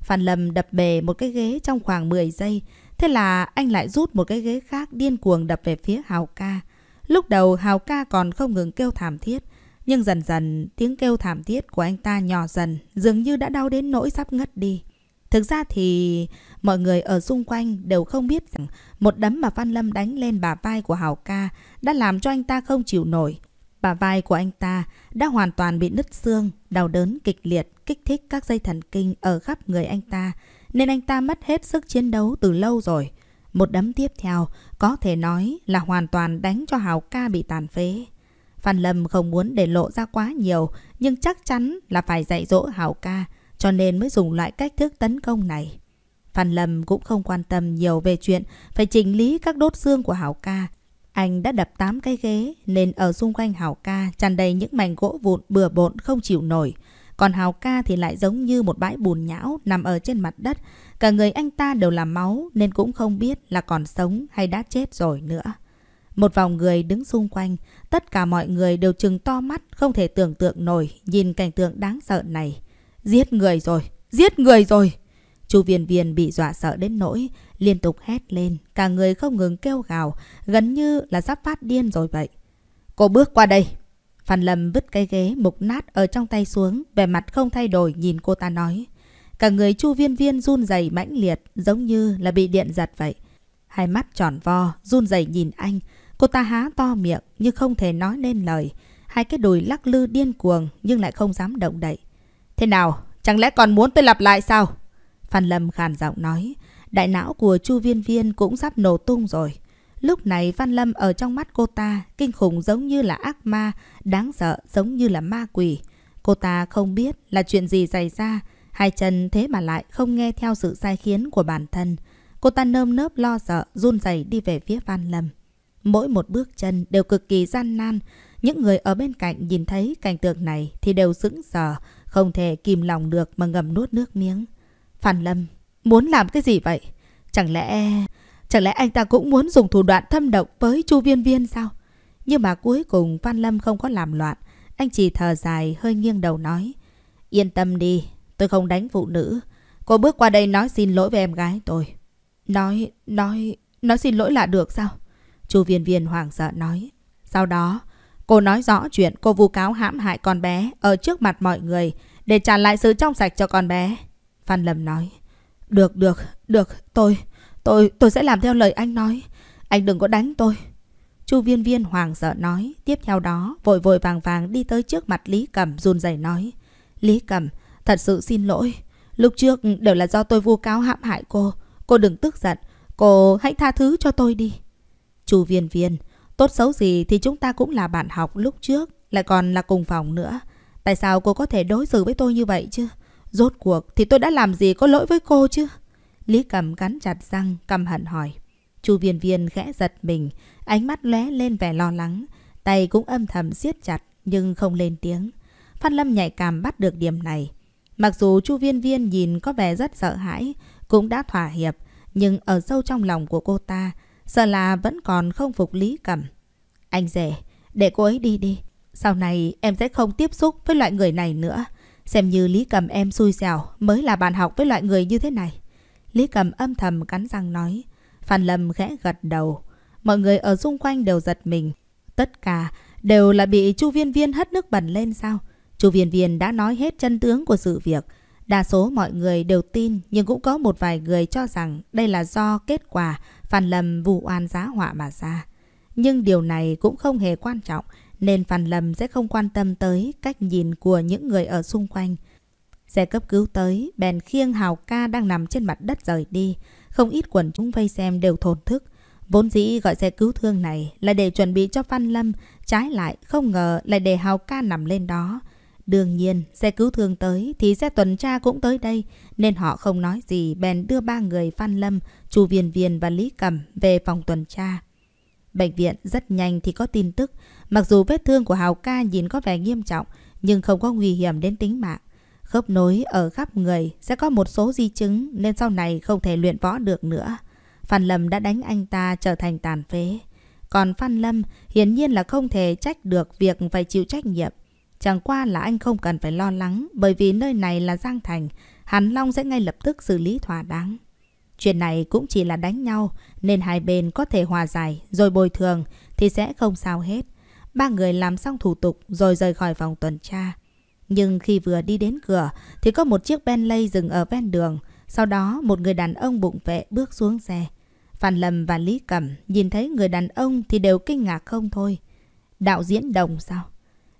Phan Lâm đập bề một cái ghế trong khoảng 10 giây, thế là anh lại rút một cái ghế khác điên cuồng đập về phía Hào ca. Lúc đầu Hào ca còn không ngừng kêu thảm thiết, nhưng dần dần tiếng kêu thảm thiết của anh ta nhỏ dần, dường như đã đau đến nỗi sắp ngất đi. Thực ra thì mọi người ở xung quanh đều không biết rằng một đấm mà Phan Lâm đánh lên bà vai của Hào ca đã làm cho anh ta không chịu nổi. Bả vai của anh ta đã hoàn toàn bị nứt xương, đau đớn kịch liệt, kích thích các dây thần kinh ở khắp người anh ta, nên anh ta mất hết sức chiến đấu từ lâu rồi. Một đấm tiếp theo có thể nói là hoàn toàn đánh cho Hào ca bị tàn phế. Phan Lâm không muốn để lộ ra quá nhiều, nhưng chắc chắn là phải dạy dỗ Hào ca, cho nên mới dùng loại cách thức tấn công này. Phan Lâm cũng không quan tâm nhiều về chuyện phải chỉnh lý các đốt xương của hào ca, anh đã đập tám cái ghế nên ở xung quanh Hào Ca tràn đầy những mảnh gỗ vụn bừa bộn không chịu nổi. Còn Hào Ca thì lại giống như một bãi bùn nhão nằm ở trên mặt đất. Cả người anh ta đều là máu nên cũng không biết là còn sống hay đã chết rồi nữa. Một vòng người đứng xung quanh, tất cả mọi người đều trừng to mắt không thể tưởng tượng nổi nhìn cảnh tượng đáng sợ này. Giết người rồi, giết người rồi! Chu Viên Viên bị dọa sợ đến nỗi, liên tục hét lên, cả người không ngừng kêu gào, gần như là sắp phát điên rồi vậy. Cô bước qua đây. Phan Lâm vứt cái ghế mục nát ở trong tay xuống, vẻ mặt không thay đổi nhìn cô ta nói. Cả người Chu Viên Viên run rẩy mãnh liệt, giống như là bị điện giật vậy. Hai mắt tròn vo, run rẩy nhìn anh. Cô ta há to miệng nhưng không thể nói nên lời. Hai cái đùi lắc lư điên cuồng nhưng lại không dám động đậy. Thế nào? Chẳng lẽ còn muốn tôi lặp lại sao? Phan Lâm khàn giọng nói, đại não của Chu Viên Viên cũng sắp nổ tung rồi. Lúc này Phan Lâm ở trong mắt cô ta, kinh khủng giống như là ác ma, đáng sợ giống như là ma quỷ. Cô ta không biết là chuyện gì xảy ra, hai chân thế mà lại không nghe theo sự sai khiến của bản thân. Cô ta nơm nớp lo sợ, run rẩy đi về phía Phan Lâm. Mỗi một bước chân đều cực kỳ gian nan, những người ở bên cạnh nhìn thấy cảnh tượng này thì đều sững sờ, không thể kìm lòng được mà ngầm nuốt nước miếng. Phan Lâm, muốn làm cái gì vậy? Chẳng lẽ... Chẳng lẽ anh ta cũng muốn dùng thủ đoạn thâm độc với Chu Viên Viên sao? Nhưng mà cuối cùng Phan Lâm không có làm loạn. Anh chỉ thở dài hơi nghiêng đầu nói. Yên tâm đi, tôi không đánh phụ nữ. Cô bước qua đây nói xin lỗi với em gái tôi. Nói, nói, nói xin lỗi là được sao? Chu Viên Viên hoảng sợ nói. Sau đó, cô nói rõ chuyện cô vu cáo hãm hại con bé ở trước mặt mọi người để trả lại sự trong sạch cho con bé. Phan Lâm nói. Được, được, được, tôi, tôi, tôi sẽ làm theo lời anh nói. Anh đừng có đánh tôi. Chu Viên Viên hoàng sợ nói. Tiếp theo đó, vội vội vàng vàng đi tới trước mặt Lý Cẩm run rẩy nói. Lý Cẩm, thật sự xin lỗi. Lúc trước đều là do tôi vu cáo hãm hại cô. Cô đừng tức giận. Cô hãy tha thứ cho tôi đi. Chu Viên Viên, tốt xấu gì thì chúng ta cũng là bạn học lúc trước, lại còn là cùng phòng nữa. Tại sao cô có thể đối xử với tôi như vậy chứ? Rốt cuộc thì tôi đã làm gì có lỗi với cô chứ? Lý cầm cắn chặt răng, cầm hận hỏi. Chu viên viên khẽ giật mình, ánh mắt lóe lên vẻ lo lắng. Tay cũng âm thầm siết chặt nhưng không lên tiếng. Phan Lâm nhạy cảm bắt được điểm này. Mặc dù Chu Viên Viên nhìn có vẻ rất sợ hãi, cũng đã thỏa hiệp, nhưng ở sâu trong lòng của cô ta, sợ là vẫn còn không phục Lý Cầm. Anh rể, để cô ấy đi đi. Sau này em sẽ không tiếp xúc với loại người này nữa. Xem như Lý Cầm em xui xẻo mới là bạn học với loại người như thế này. Lý Cầm âm thầm cắn răng nói. Phan Lâm khẽ gật đầu. Mọi người ở xung quanh đều giật mình. Tất cả đều là bị Chu Viên Viên hất nước bẩn lên sao? Chu Viên Viên đã nói hết chân tướng của sự việc. Đa số mọi người đều tin nhưng cũng có một vài người cho rằng đây là do kết quả Phan Lâm vụ oan giá họa mà ra. Nhưng điều này cũng không hề quan trọng nên Phan Lâm sẽ không quan tâm tới cách nhìn của những người ở xung quanh. Xe cấp cứu tới, bèn khiêng Hào ca đang nằm trên mặt đất rời đi. Không ít quần chúng vây xem đều thổn thức. Vốn dĩ gọi xe cứu thương này là để chuẩn bị cho Phan Lâm, trái lại không ngờ lại để Hào ca nằm lên đó. Đương nhiên, xe cứu thương tới thì xe tuần tra cũng tới đây, nên họ không nói gì bèn đưa ba người Phan Lâm, Chu Viên Viên và Lý Cẩm về phòng tuần tra. Bệnh viện rất nhanh thì có tin tức. Mặc dù vết thương của Hào ca nhìn có vẻ nghiêm trọng, nhưng không có nguy hiểm đến tính mạng. Khớp nối ở khắp người sẽ có một số di chứng nên sau này không thể luyện võ được nữa. Phan Lâm đã đánh anh ta trở thành tàn phế. Còn Phan Lâm hiển nhiên là không thể trách được việc phải chịu trách nhiệm. Chẳng qua là anh không cần phải lo lắng bởi vì nơi này là Giang Thành. Hàn Long sẽ ngay lập tức xử lý thỏa đáng. Chuyện này cũng chỉ là đánh nhau nên hai bên có thể hòa giải rồi bồi thường thì sẽ không sao hết. Ba người làm xong thủ tục rồi rời khỏi phòng tuần tra. Nhưng khi vừa đi đến cửa thì có một chiếc Bentley dừng ở ven đường. Sau đó một người đàn ông bụng vệ bước xuống xe. Phan Lâm và Lý Cẩm nhìn thấy người đàn ông thì đều kinh ngạc không thôi. Đạo diễn đồng sao?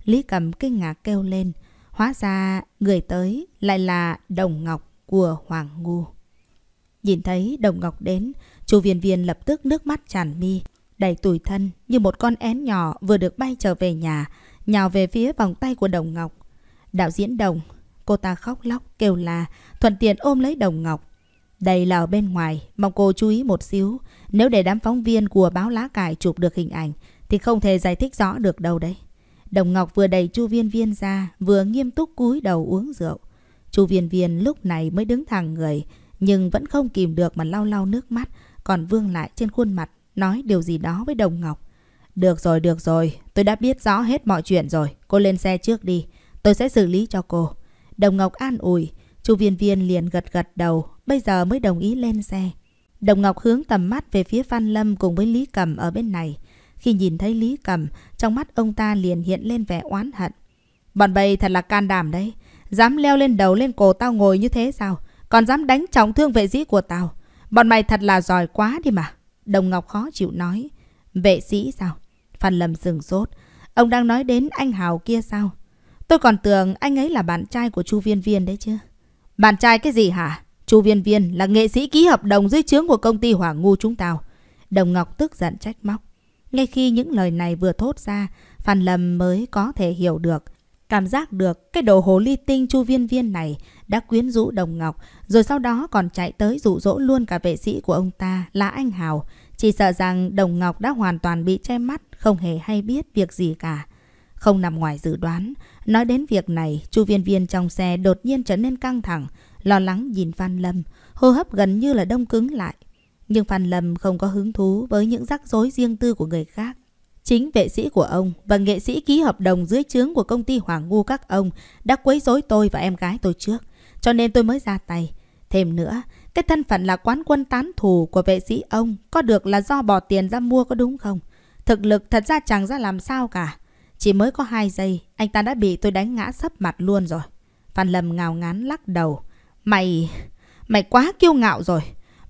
Lý Cẩm kinh ngạc kêu lên. Hóa ra người tới lại là Đồng Ngọc của Hoàng Ngu. Nhìn thấy Đồng Ngọc đến, chu Viên Viên lập tức nước mắt tràn mi, đầy tủi thân như một con én nhỏ vừa được bay trở về nhà, nhào về phía vòng tay của Đồng Ngọc. Đạo diễn Đồng, cô ta khóc lóc kêu là thuận tiện ôm lấy Đồng Ngọc. Đây là ở bên ngoài, mong cô chú ý một xíu. Nếu để đám phóng viên của báo lá cải chụp được hình ảnh thì không thể giải thích rõ được đâu đấy. Đồng Ngọc vừa đẩy Chu Viên Viên ra, vừa nghiêm túc cúi đầu uống rượu. Chu Viên Viên lúc này mới đứng thẳng người, nhưng vẫn không kìm được mà lau lau nước mắt, còn vương lại trên khuôn mặt, nói điều gì đó với Đồng Ngọc. Được rồi, được rồi, tôi đã biết rõ hết mọi chuyện rồi, cô lên xe trước đi, tôi sẽ xử lý cho cô. Đồng Ngọc an ủi, chu viên viên liền gật gật đầu, bây giờ mới đồng ý lên xe. Đồng Ngọc hướng tầm mắt về phía Phan Lâm cùng với Lý Cầm ở bên này. Khi nhìn thấy Lý Cầm, trong mắt ông ta liền hiện lên vẻ oán hận. Bọn bầy thật là can đảm đấy, dám leo lên đầu lên cổ tao ngồi như thế sao? còn dám đánh trọng thương vệ sĩ của tao. Bọn mày thật là giỏi quá đi mà. Đồng Ngọc khó chịu nói. Vệ sĩ sao? Phan Lâm sừng sốt. Ông đang nói đến anh Hào kia sao? Tôi còn tưởng anh ấy là bạn trai của Chu Viên Viên đấy chứ. Bạn trai cái gì hả? Chu Viên Viên là nghệ sĩ ký hợp đồng dưới trướng của công ty Hoàng Ngu chúng tao. Đồng Ngọc tức giận trách móc. Ngay khi những lời này vừa thốt ra, Phan Lâm mới có thể hiểu được. Cảm giác được cái đồ hồ ly tinh Chu Viên Viên này đã quyến rũ Đồng Ngọc, rồi sau đó còn chạy tới dụ dỗ luôn cả vệ sĩ của ông ta là anh Hào. Chỉ sợ rằng Đồng Ngọc đã hoàn toàn bị che mắt, không hề hay biết việc gì cả. Không nằm ngoài dự đoán, nói đến việc này, chu viên viên trong xe đột nhiên trở nên căng thẳng, lo lắng nhìn Phan Lâm, hô hấp gần như là đông cứng lại. Nhưng Phan Lâm không có hứng thú với những rắc rối riêng tư của người khác. Chính vệ sĩ của ông và nghệ sĩ ký hợp đồng dưới trướng của công ty Hoàng Ngu các ông đã quấy rối tôi và em gái tôi trước cho nên tôi mới ra tay. Thêm nữa, cái thân phận là quán quân tán thù của vệ sĩ ông có được là do bỏ tiền ra mua có đúng không? Thực lực thật ra chẳng ra làm sao cả. Chỉ mới có hai giây, anh ta đã bị tôi đánh ngã sấp mặt luôn rồi. Phan Lâm ngào ngán lắc đầu. Mày... Mày quá kiêu ngạo rồi.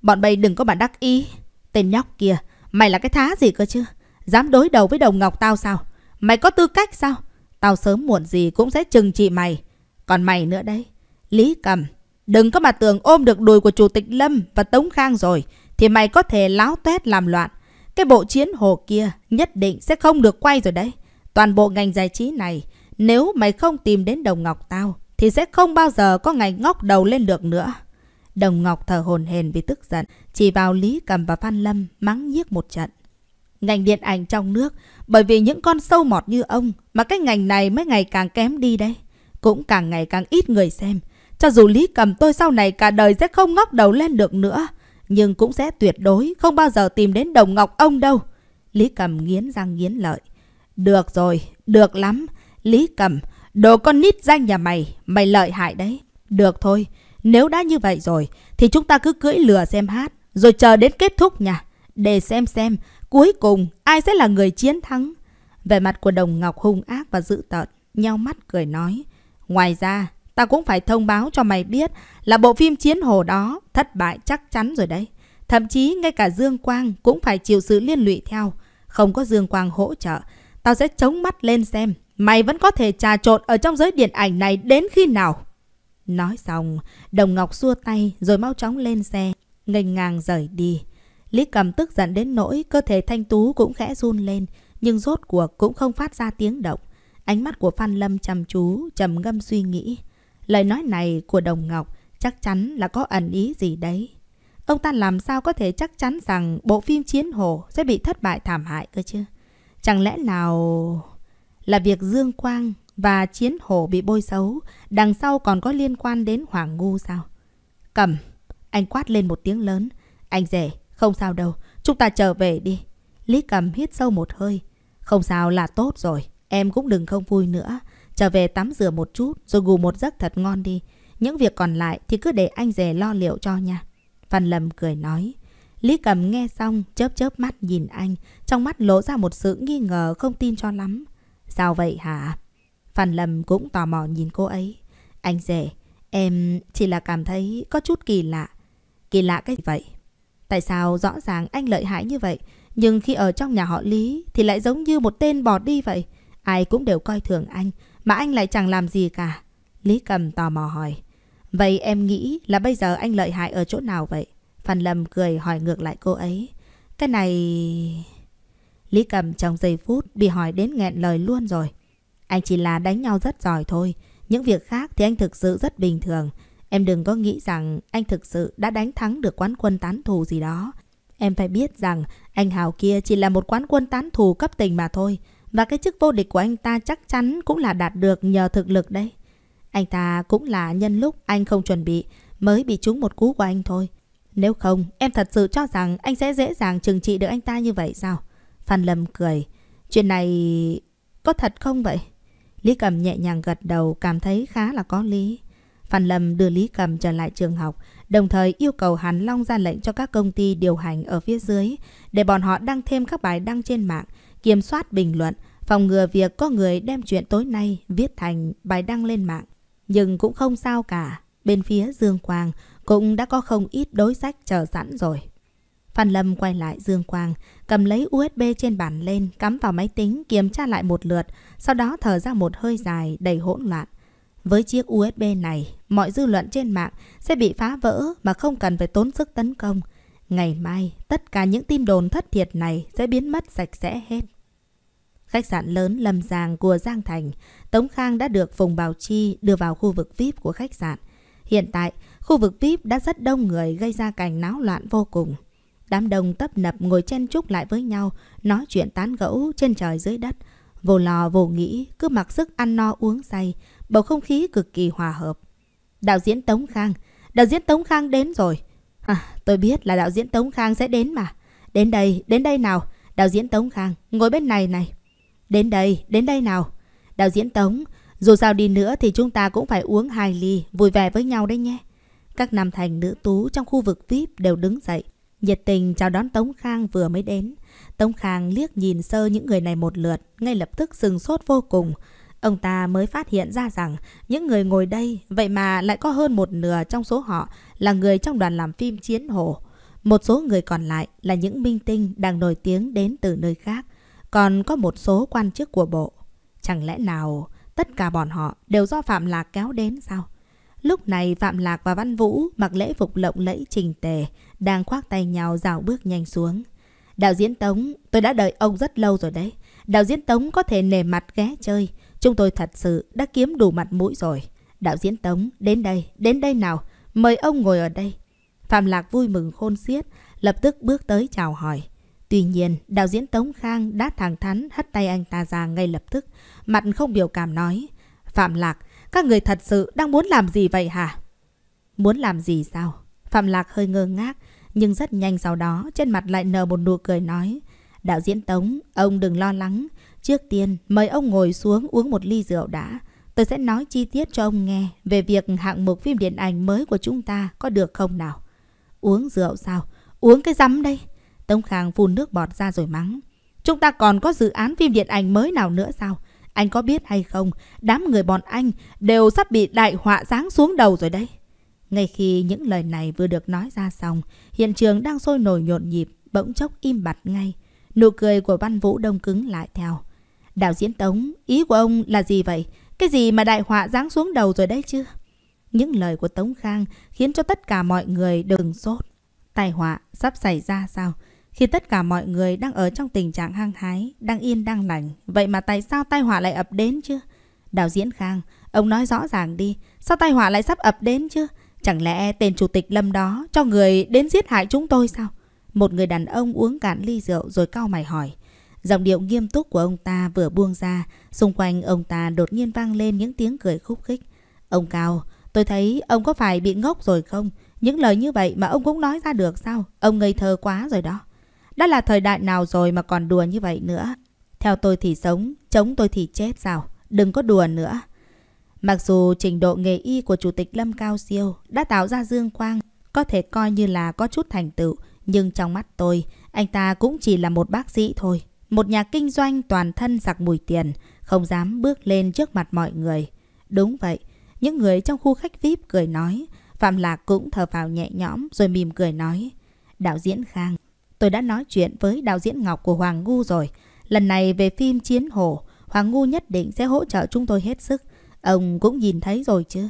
Bọn bay đừng có bà đắc ý. Tên nhóc kia, mày là cái thá gì cơ chứ? Dám đối đầu với đồng ngọc tao sao? Mày có tư cách sao? Tao sớm muộn gì cũng sẽ trừng trị mày. Còn mày nữa đấy. Lý Cầm, đừng có mà tưởng ôm được đùi của Chủ tịch Lâm và Tống Khang rồi, thì mày có thể láo tuét làm loạn. Cái bộ chiến hồ kia nhất định sẽ không được quay rồi đấy. Toàn bộ ngành giải trí này, nếu mày không tìm đến Đồng Ngọc tao, thì sẽ không bao giờ có ngày ngóc đầu lên được nữa. Đồng Ngọc thở hồn hền vì tức giận, chỉ vào Lý Cầm và Phan Lâm mắng nhiếc một trận. Ngành điện ảnh trong nước, bởi vì những con sâu mọt như ông mà cái ngành này mới ngày càng kém đi đấy. Cũng càng ngày càng ít người xem, cho dù Lý Cầm tôi sau này cả đời sẽ không ngóc đầu lên được nữa, nhưng cũng sẽ tuyệt đối không bao giờ tìm đến đồng ngọc ông đâu. Lý Cầm nghiến răng nghiến lợi. Được rồi, được lắm. Lý Cầm, đồ con nít danh nhà mày, mày lợi hại đấy. Được thôi, nếu đã như vậy rồi, thì chúng ta cứ cưỡi lừa xem hát, rồi chờ đến kết thúc nha. Để xem xem, cuối cùng ai sẽ là người chiến thắng. Về mặt của Đồng Ngọc hung ác và dữ tợn, nhau mắt cười nói. Ngoài ra, ta cũng phải thông báo cho mày biết là bộ phim Chiến Hồ đó thất bại chắc chắn rồi đấy. Thậm chí ngay cả Dương Quang cũng phải chịu sự liên lụy theo. Không có Dương Quang hỗ trợ, tao sẽ chống mắt lên xem mày vẫn có thể trà trộn ở trong giới điện ảnh này đến khi nào. Nói xong, Đồng Ngọc xua tay rồi mau chóng lên xe, nghênh ngang rời đi. Lý cầm tức giận đến nỗi cơ thể thanh tú cũng khẽ run lên, nhưng rốt cuộc cũng không phát ra tiếng động. Ánh mắt của Phan Lâm chăm chú, trầm ngâm suy nghĩ. Lời nói này của Đồng Ngọc chắc chắn là có ẩn ý gì đấy. Ông ta làm sao có thể chắc chắn rằng bộ phim Chiến Hồ sẽ bị thất bại thảm hại cơ chứ? Chẳng lẽ nào là việc Dương Quang và Chiến Hồ bị bôi xấu, đằng sau còn có liên quan đến Hoàng Ngu sao? Cầm! Anh quát lên một tiếng lớn. Anh rể, không sao đâu, chúng ta trở về đi. Lý Cầm hít sâu một hơi. Không sao là tốt rồi, em cũng đừng không vui nữa. Trở về tắm rửa một chút rồi ngủ một giấc thật ngon đi. Những việc còn lại thì cứ để anh rể lo liệu cho nha. Phan Lâm cười nói. Lý Cầm nghe xong chớp chớp mắt nhìn anh. Trong mắt lố ra một sự nghi ngờ không tin cho lắm. Sao vậy hả? Phan Lâm cũng tò mò nhìn cô ấy. Anh rể, em chỉ là cảm thấy có chút kỳ lạ. Kỳ lạ cái gì vậy? Tại sao rõ ràng anh lợi hại như vậy, nhưng khi ở trong nhà họ Lý thì lại giống như một tên bỏ đi vậy? Ai cũng đều coi thường anh, mà anh lại chẳng làm gì cả. Lý Cầm tò mò hỏi. Vậy em nghĩ là bây giờ anh lợi hại ở chỗ nào vậy? Phan Lâm cười hỏi ngược lại cô ấy. Cái này... Lý Cầm trong giây phút bị hỏi đến nghẹn lời luôn rồi. Anh chỉ là đánh nhau rất giỏi thôi. Những việc khác thì anh thực sự rất bình thường. Em đừng có nghĩ rằng anh thực sự đã đánh thắng được quán quân tán thù gì đó. Em phải biết rằng anh Hào kia chỉ là một quán quân tán thù cấp tình mà thôi. Và cái chức vô địch của anh ta chắc chắn cũng là đạt được nhờ thực lực đấy. Anh ta cũng là nhân lúc anh không chuẩn bị mới bị trúng một cú của anh thôi. Nếu không, em thật sự cho rằng anh sẽ dễ dàng trừng trị được anh ta như vậy sao? Phan Lâm cười. Chuyện này... có thật không vậy? Lý Cầm nhẹ nhàng gật đầu cảm thấy khá là có lý. Phan Lâm đưa Lý Cầm trở lại trường học, đồng thời yêu cầu Hàn Long ra lệnh cho các công ty điều hành ở phía dưới để bọn họ đăng thêm các bài đăng trên mạng kiểm soát bình luận, phòng ngừa việc có người đem chuyện tối nay viết thành bài đăng lên mạng. Nhưng cũng không sao cả, bên phía Dương Quang cũng đã có không ít đối sách chờ sẵn rồi. Phan Lâm quay lại Dương Quang, cầm lấy USB trên bàn lên, cắm vào máy tính kiểm tra lại một lượt, sau đó thở ra một hơi dài đầy hỗn loạn. Với chiếc USB này, mọi dư luận trên mạng sẽ bị phá vỡ mà không cần phải tốn sức tấn công. Ngày mai, tất cả những tin đồn thất thiệt này sẽ biến mất sạch sẽ hết. Khách sạn lớn Lâm Giang của Giang Thành, Tống Khang đã được Phùng Bảo Chi đưa vào khu vực VIP của khách sạn. Hiện tại, khu vực VIP đã rất đông người gây ra cảnh náo loạn vô cùng. Đám đông tấp nập ngồi chen chúc lại với nhau, nói chuyện tán gẫu trên trời dưới đất. Vô lò vô nghĩ, cứ mặc sức ăn no uống say, bầu không khí cực kỳ hòa hợp. Đạo diễn Tống Khang, đạo diễn Tống Khang đến rồi. À, tôi biết là đạo diễn Tống Khang sẽ đến mà. Đến đây, đến đây nào. Đạo diễn Tống Khang, ngồi bên này này. Đến đây, đến đây nào. Đạo diễn Tống, dù sao đi nữa thì chúng ta cũng phải uống hai ly, vui vẻ với nhau đấy nhé. Các nam thành nữ tú trong khu vực VIP đều đứng dậy, nhiệt tình chào đón Tống Khang vừa mới đến. Tống Khang liếc nhìn sơ những người này một lượt, ngay lập tức sừng sốt vô cùng. Ông ta mới phát hiện ra rằng những người ngồi đây vậy mà lại có hơn một nửa trong số họ là người trong đoàn làm phim Chiến Hổ. Một số người còn lại là những minh tinh đang nổi tiếng đến từ nơi khác. Còn có một số quan chức của bộ. Chẳng lẽ nào tất cả bọn họ đều do Phạm Lạc kéo đến sao? Lúc này Phạm Lạc và Văn Vũ mặc lễ phục lộng lẫy trình tề, đang khoác tay nhau rào bước nhanh xuống. Đạo diễn Tống, tôi đã đợi ông rất lâu rồi đấy. Đạo diễn Tống có thể nề mặt ghé chơi, Chúng tôi thật sự đã kiếm đủ mặt mũi rồi. Đạo diễn Tống, đến đây, đến đây nào. Mời ông ngồi ở đây. Phạm Lạc vui mừng khôn xiết, lập tức bước tới chào hỏi. Tuy nhiên, đạo diễn Tống Khang đã thẳng thắn hất tay anh ta ra ngay lập tức, mặt không biểu cảm nói. Phạm Lạc, các người thật sự đang muốn làm gì vậy hả? Muốn làm gì sao? Phạm Lạc hơi ngơ ngác, nhưng rất nhanh sau đó trên mặt lại nở một nụ cười nói. Đạo diễn Tống, ông đừng lo lắng, Trước tiên, mời ông ngồi xuống uống một ly rượu đã. Tôi sẽ nói chi tiết cho ông nghe về việc hạng mục phim điện ảnh mới của chúng ta có được không nào. Uống rượu sao? Uống cái rắm đây. Tống Khang phun nước bọt ra rồi mắng. Chúng ta còn có dự án phim điện ảnh mới nào nữa sao? Anh có biết hay không, đám người bọn anh đều sắp bị đại họa giáng xuống đầu rồi đấy. Ngay khi những lời này vừa được nói ra xong, hiện trường đang sôi nổi nhộn nhịp, bỗng chốc im bặt ngay. Nụ cười của Văn Vũ đông cứng lại theo. Đạo diễn Tống, ý của ông là gì vậy? Cái gì mà đại họa giáng xuống đầu rồi đấy chứ? Những lời của Tống Khang khiến cho tất cả mọi người đừng sốt. Tai họa sắp xảy ra sao? Khi tất cả mọi người đang ở trong tình trạng hăng hái, đang yên đang lành, vậy mà tại sao tai họa lại ập đến chứ? Đạo diễn Khang, ông nói rõ ràng đi, sao tai họa lại sắp ập đến chứ? Chẳng lẽ tên chủ tịch Lâm đó cho người đến giết hại chúng tôi sao? Một người đàn ông uống cạn ly rượu rồi cau mày hỏi. Giọng điệu nghiêm túc của ông ta vừa buông ra, xung quanh ông ta đột nhiên vang lên những tiếng cười khúc khích. Ông Cao, tôi thấy ông có phải bị ngốc rồi không? Những lời như vậy mà ông cũng nói ra được sao? Ông ngây thơ quá rồi đó. Đã là thời đại nào rồi mà còn đùa như vậy nữa? Theo tôi thì sống, chống tôi thì chết sao? Đừng có đùa nữa. Mặc dù trình độ nghề y của Chủ tịch Lâm Cao Siêu đã tạo ra dương quang, có thể coi như là có chút thành tựu, nhưng trong mắt tôi, anh ta cũng chỉ là một bác sĩ thôi. Một nhà kinh doanh toàn thân giặc mùi tiền, không dám bước lên trước mặt mọi người. Đúng vậy, những người trong khu khách VIP cười nói, Phạm Lạc cũng thở vào nhẹ nhõm rồi mỉm cười nói. Đạo diễn Khang, tôi đã nói chuyện với đạo diễn Ngọc của Hoàng Ngu rồi. Lần này về phim Chiến Hổ, Hoàng Ngu nhất định sẽ hỗ trợ chúng tôi hết sức. Ông cũng nhìn thấy rồi chứ?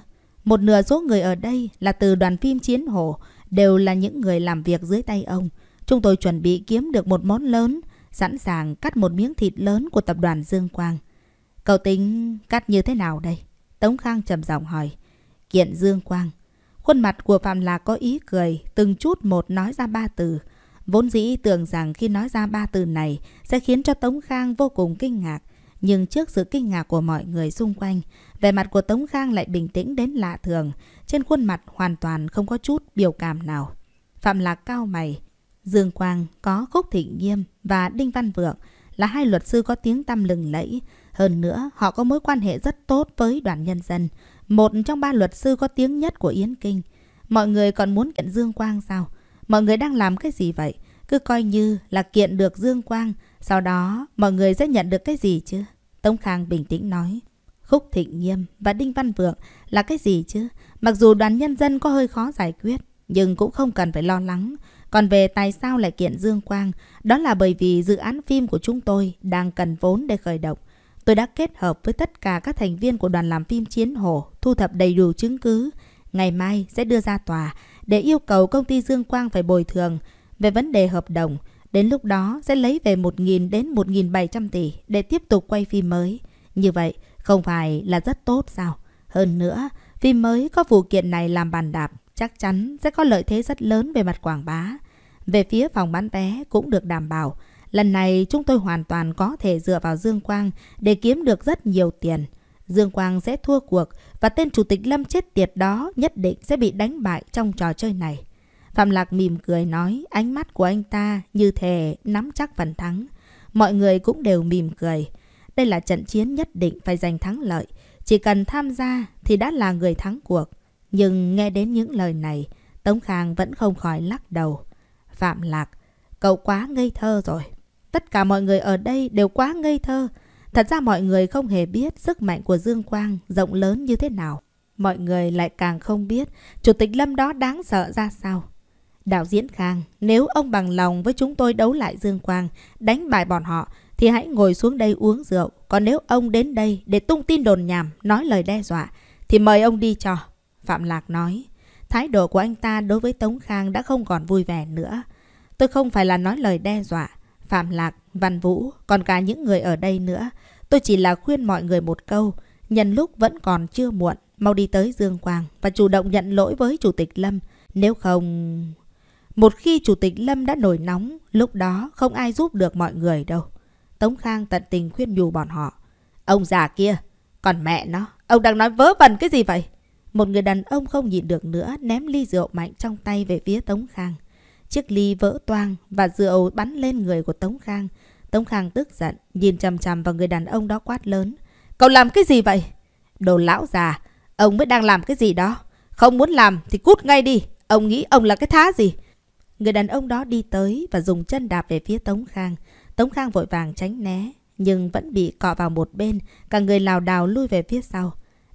Một nửa số người ở đây là từ đoàn phim Chiến Hổ, đều là những người làm việc dưới tay ông. Chúng tôi chuẩn bị kiếm được một món lớn, sẵn sàng cắt một miếng thịt lớn của tập đoàn Dương Quang. Cậu tính cắt như thế nào đây? Tống Khang trầm giọng hỏi. Kiện Dương Quang. Khuôn mặt của Phạm Lạc có ý cười, từng chút một nói ra ba từ. Vốn dĩ tưởng rằng khi nói ra ba từ này sẽ khiến cho Tống Khang vô cùng kinh ngạc. Nhưng trước sự kinh ngạc của mọi người xung quanh, vẻ mặt của Tống Khang lại bình tĩnh đến lạ thường, trên khuôn mặt hoàn toàn không có chút biểu cảm nào. Phạm Lạc cao mày, Dương Quang có Khúc Thịnh Nghiêm và Đinh Văn Vượng là hai luật sư có tiếng tăm lừng lẫy. Hơn nữa, họ có mối quan hệ rất tốt với đoàn nhân dân, một trong ba luật sư có tiếng nhất của Yến Kinh. Mọi người còn muốn kiện Dương Quang sao? Mọi người đang làm cái gì vậy? Cứ coi như là kiện được Dương Quang, sau đó mọi người sẽ nhận được cái gì chứ? Tống Khang bình tĩnh nói. Khúc Thịnh Nghiêm và Đinh Văn Vượng là cái gì chứ? Mặc dù đoàn nhân dân có hơi khó giải quyết, nhưng cũng không cần phải lo lắng. Còn về tại sao lại kiện Dương Quang, đó là bởi vì dự án phim của chúng tôi đang cần vốn để khởi động. Tôi đã kết hợp với tất cả các thành viên của đoàn làm phim Chiến Hổ thu thập đầy đủ chứng cứ. Ngày mai sẽ đưa ra tòa để yêu cầu công ty Dương Quang phải bồi thường về vấn đề hợp đồng. Đến lúc đó sẽ lấy về 1.000 đến 1.700 tỷ để tiếp tục quay phim mới. Như vậy không phải là rất tốt sao? Hơn nữa, phim mới có vụ kiện này làm bàn đạp chắc chắn sẽ có lợi thế rất lớn về mặt quảng bá. Về phía phòng bán vé cũng được đảm bảo. Lần này chúng tôi hoàn toàn có thể dựa vào Dương Quang để kiếm được rất nhiều tiền. Dương Quang sẽ thua cuộc và tên Chủ tịch Lâm chết tiệt đó nhất định sẽ bị đánh bại trong trò chơi này. Phạm Lạc mỉm cười nói ánh mắt của anh ta như thể nắm chắc phần thắng. Mọi người cũng đều mỉm cười. Đây là trận chiến nhất định phải giành thắng lợi. Chỉ cần tham gia thì đã là người thắng cuộc. Nhưng nghe đến những lời này, Tống Khang vẫn không khỏi lắc đầu. Phạm Lạc, cậu quá ngây thơ rồi. Tất cả mọi người ở đây đều quá ngây thơ. Thật ra mọi người không hề biết sức mạnh của Dương Quang rộng lớn như thế nào. Mọi người lại càng không biết Chủ tịch Lâm đó đáng sợ ra sao. Đạo diễn Khang, nếu ông bằng lòng với chúng tôi đấu lại Dương Quang, đánh bại bọn họ, thì hãy ngồi xuống đây uống rượu. Còn nếu ông đến đây để tung tin đồn nhảm, nói lời đe dọa, thì mời ông đi cho. Phạm Lạc nói. Thái độ của anh ta đối với Tống Khang đã không còn vui vẻ nữa. Tôi không phải là nói lời đe dọa. Phạm Lạc, Văn Vũ, còn cả những người ở đây nữa. Tôi chỉ là khuyên mọi người một câu. Nhân lúc vẫn còn chưa muộn, mau đi tới Dương Quang và chủ động nhận lỗi với Chủ tịch Lâm. Nếu không... Một khi Chủ tịch Lâm đã nổi nóng, lúc đó không ai giúp được mọi người đâu. Tống Khang tận tình khuyên nhủ bọn họ. Ông già kia, còn mẹ nó, ông đang nói vớ vẩn cái gì vậy? Một người đàn ông không nhịn được nữa ném ly rượu mạnh trong tay về phía Tống Khang. Chiếc ly vỡ toang và rượu bắn lên người của Tống Khang. Tống Khang tức giận, nhìn chằm chằm vào người đàn ông đó quát lớn. Cậu làm cái gì vậy? Đồ lão già, ông mới đang làm cái gì đó. Không muốn làm thì cút ngay đi. Ông nghĩ ông là cái thá gì? Người đàn ông đó đi tới và dùng chân đạp về phía Tống Khang. Tống Khang vội vàng tránh né, nhưng vẫn bị cọ vào một bên, cả người lào đào lui về phía sau.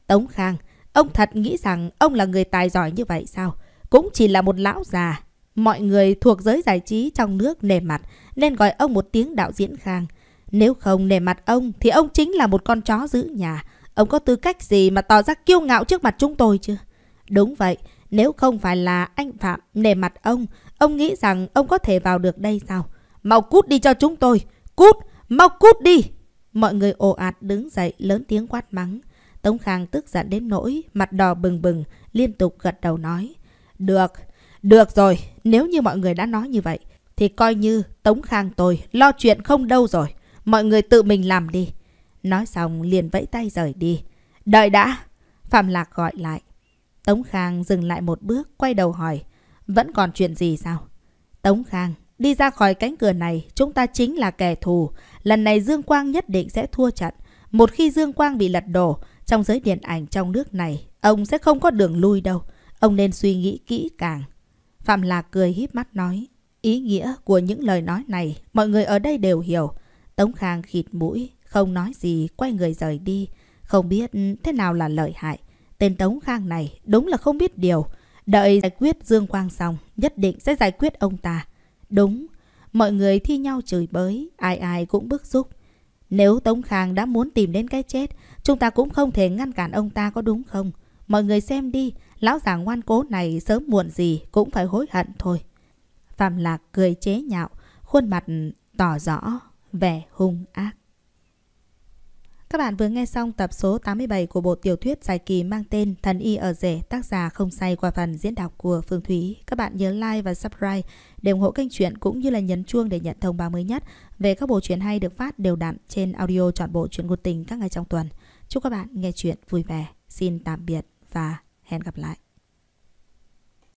Tống Khang, Ông thật nghĩ rằng ông là người tài giỏi như vậy sao? Cũng chỉ là một lão già. Mọi người thuộc giới giải trí trong nước nề mặt nên gọi ông một tiếng đạo diễn khang. Nếu không nề mặt ông thì ông chính là một con chó giữ nhà. Ông có tư cách gì mà tỏ ra kiêu ngạo trước mặt chúng tôi chưa? Đúng vậy, nếu không phải là anh Phạm nề mặt ông, ông nghĩ rằng ông có thể vào được đây sao? Mau cút đi cho chúng tôi! Cút! Mau cút đi! Mọi người ồ ạt đứng dậy lớn tiếng quát mắng. Tống Khang tức giận đến nỗi, mặt đỏ bừng bừng, liên tục gật đầu nói. Được, được rồi, nếu như mọi người đã nói như vậy, thì coi như Tống Khang tôi lo chuyện không đâu rồi. Mọi người tự mình làm đi. Nói xong liền vẫy tay rời đi. Đợi đã! Phạm Lạc gọi lại. Tống Khang dừng lại một bước, quay đầu hỏi. Vẫn còn chuyện gì sao? Tống Khang, đi ra khỏi cánh cửa này, chúng ta chính là kẻ thù. Lần này Dương Quang nhất định sẽ thua trận. Một khi Dương Quang bị lật đổ, trong giới điện ảnh trong nước này, ông sẽ không có đường lui đâu. Ông nên suy nghĩ kỹ càng. Phạm Lạc cười híp mắt nói. Ý nghĩa của những lời nói này, mọi người ở đây đều hiểu. Tống Khang khịt mũi, không nói gì, quay người rời đi. Không biết thế nào là lợi hại. Tên Tống Khang này đúng là không biết điều. Đợi giải quyết Dương Quang xong, nhất định sẽ giải quyết ông ta. Đúng, mọi người thi nhau chửi bới, ai ai cũng bức xúc. Nếu Tống Khang đã muốn tìm đến cái chết, Chúng ta cũng không thể ngăn cản ông ta có đúng không? Mọi người xem đi, lão già ngoan cố này sớm muộn gì cũng phải hối hận thôi. Phạm Lạc cười chế nhạo, khuôn mặt tỏ rõ vẻ hung ác. Các bạn vừa nghe xong tập số 87 của bộ tiểu thuyết dài kỳ mang tên Thần Y ở rể tác giả không say qua phần diễn đọc của Phương Thúy. Các bạn nhớ like và subscribe để ủng hộ kênh truyện cũng như là nhấn chuông để nhận thông báo mới nhất về các bộ truyện hay được phát đều đặn trên audio chọn bộ truyện ngôn tình các ngày trong tuần. Chúc các bạn nghe chuyện vui vẻ. Xin tạm biệt và hẹn gặp lại.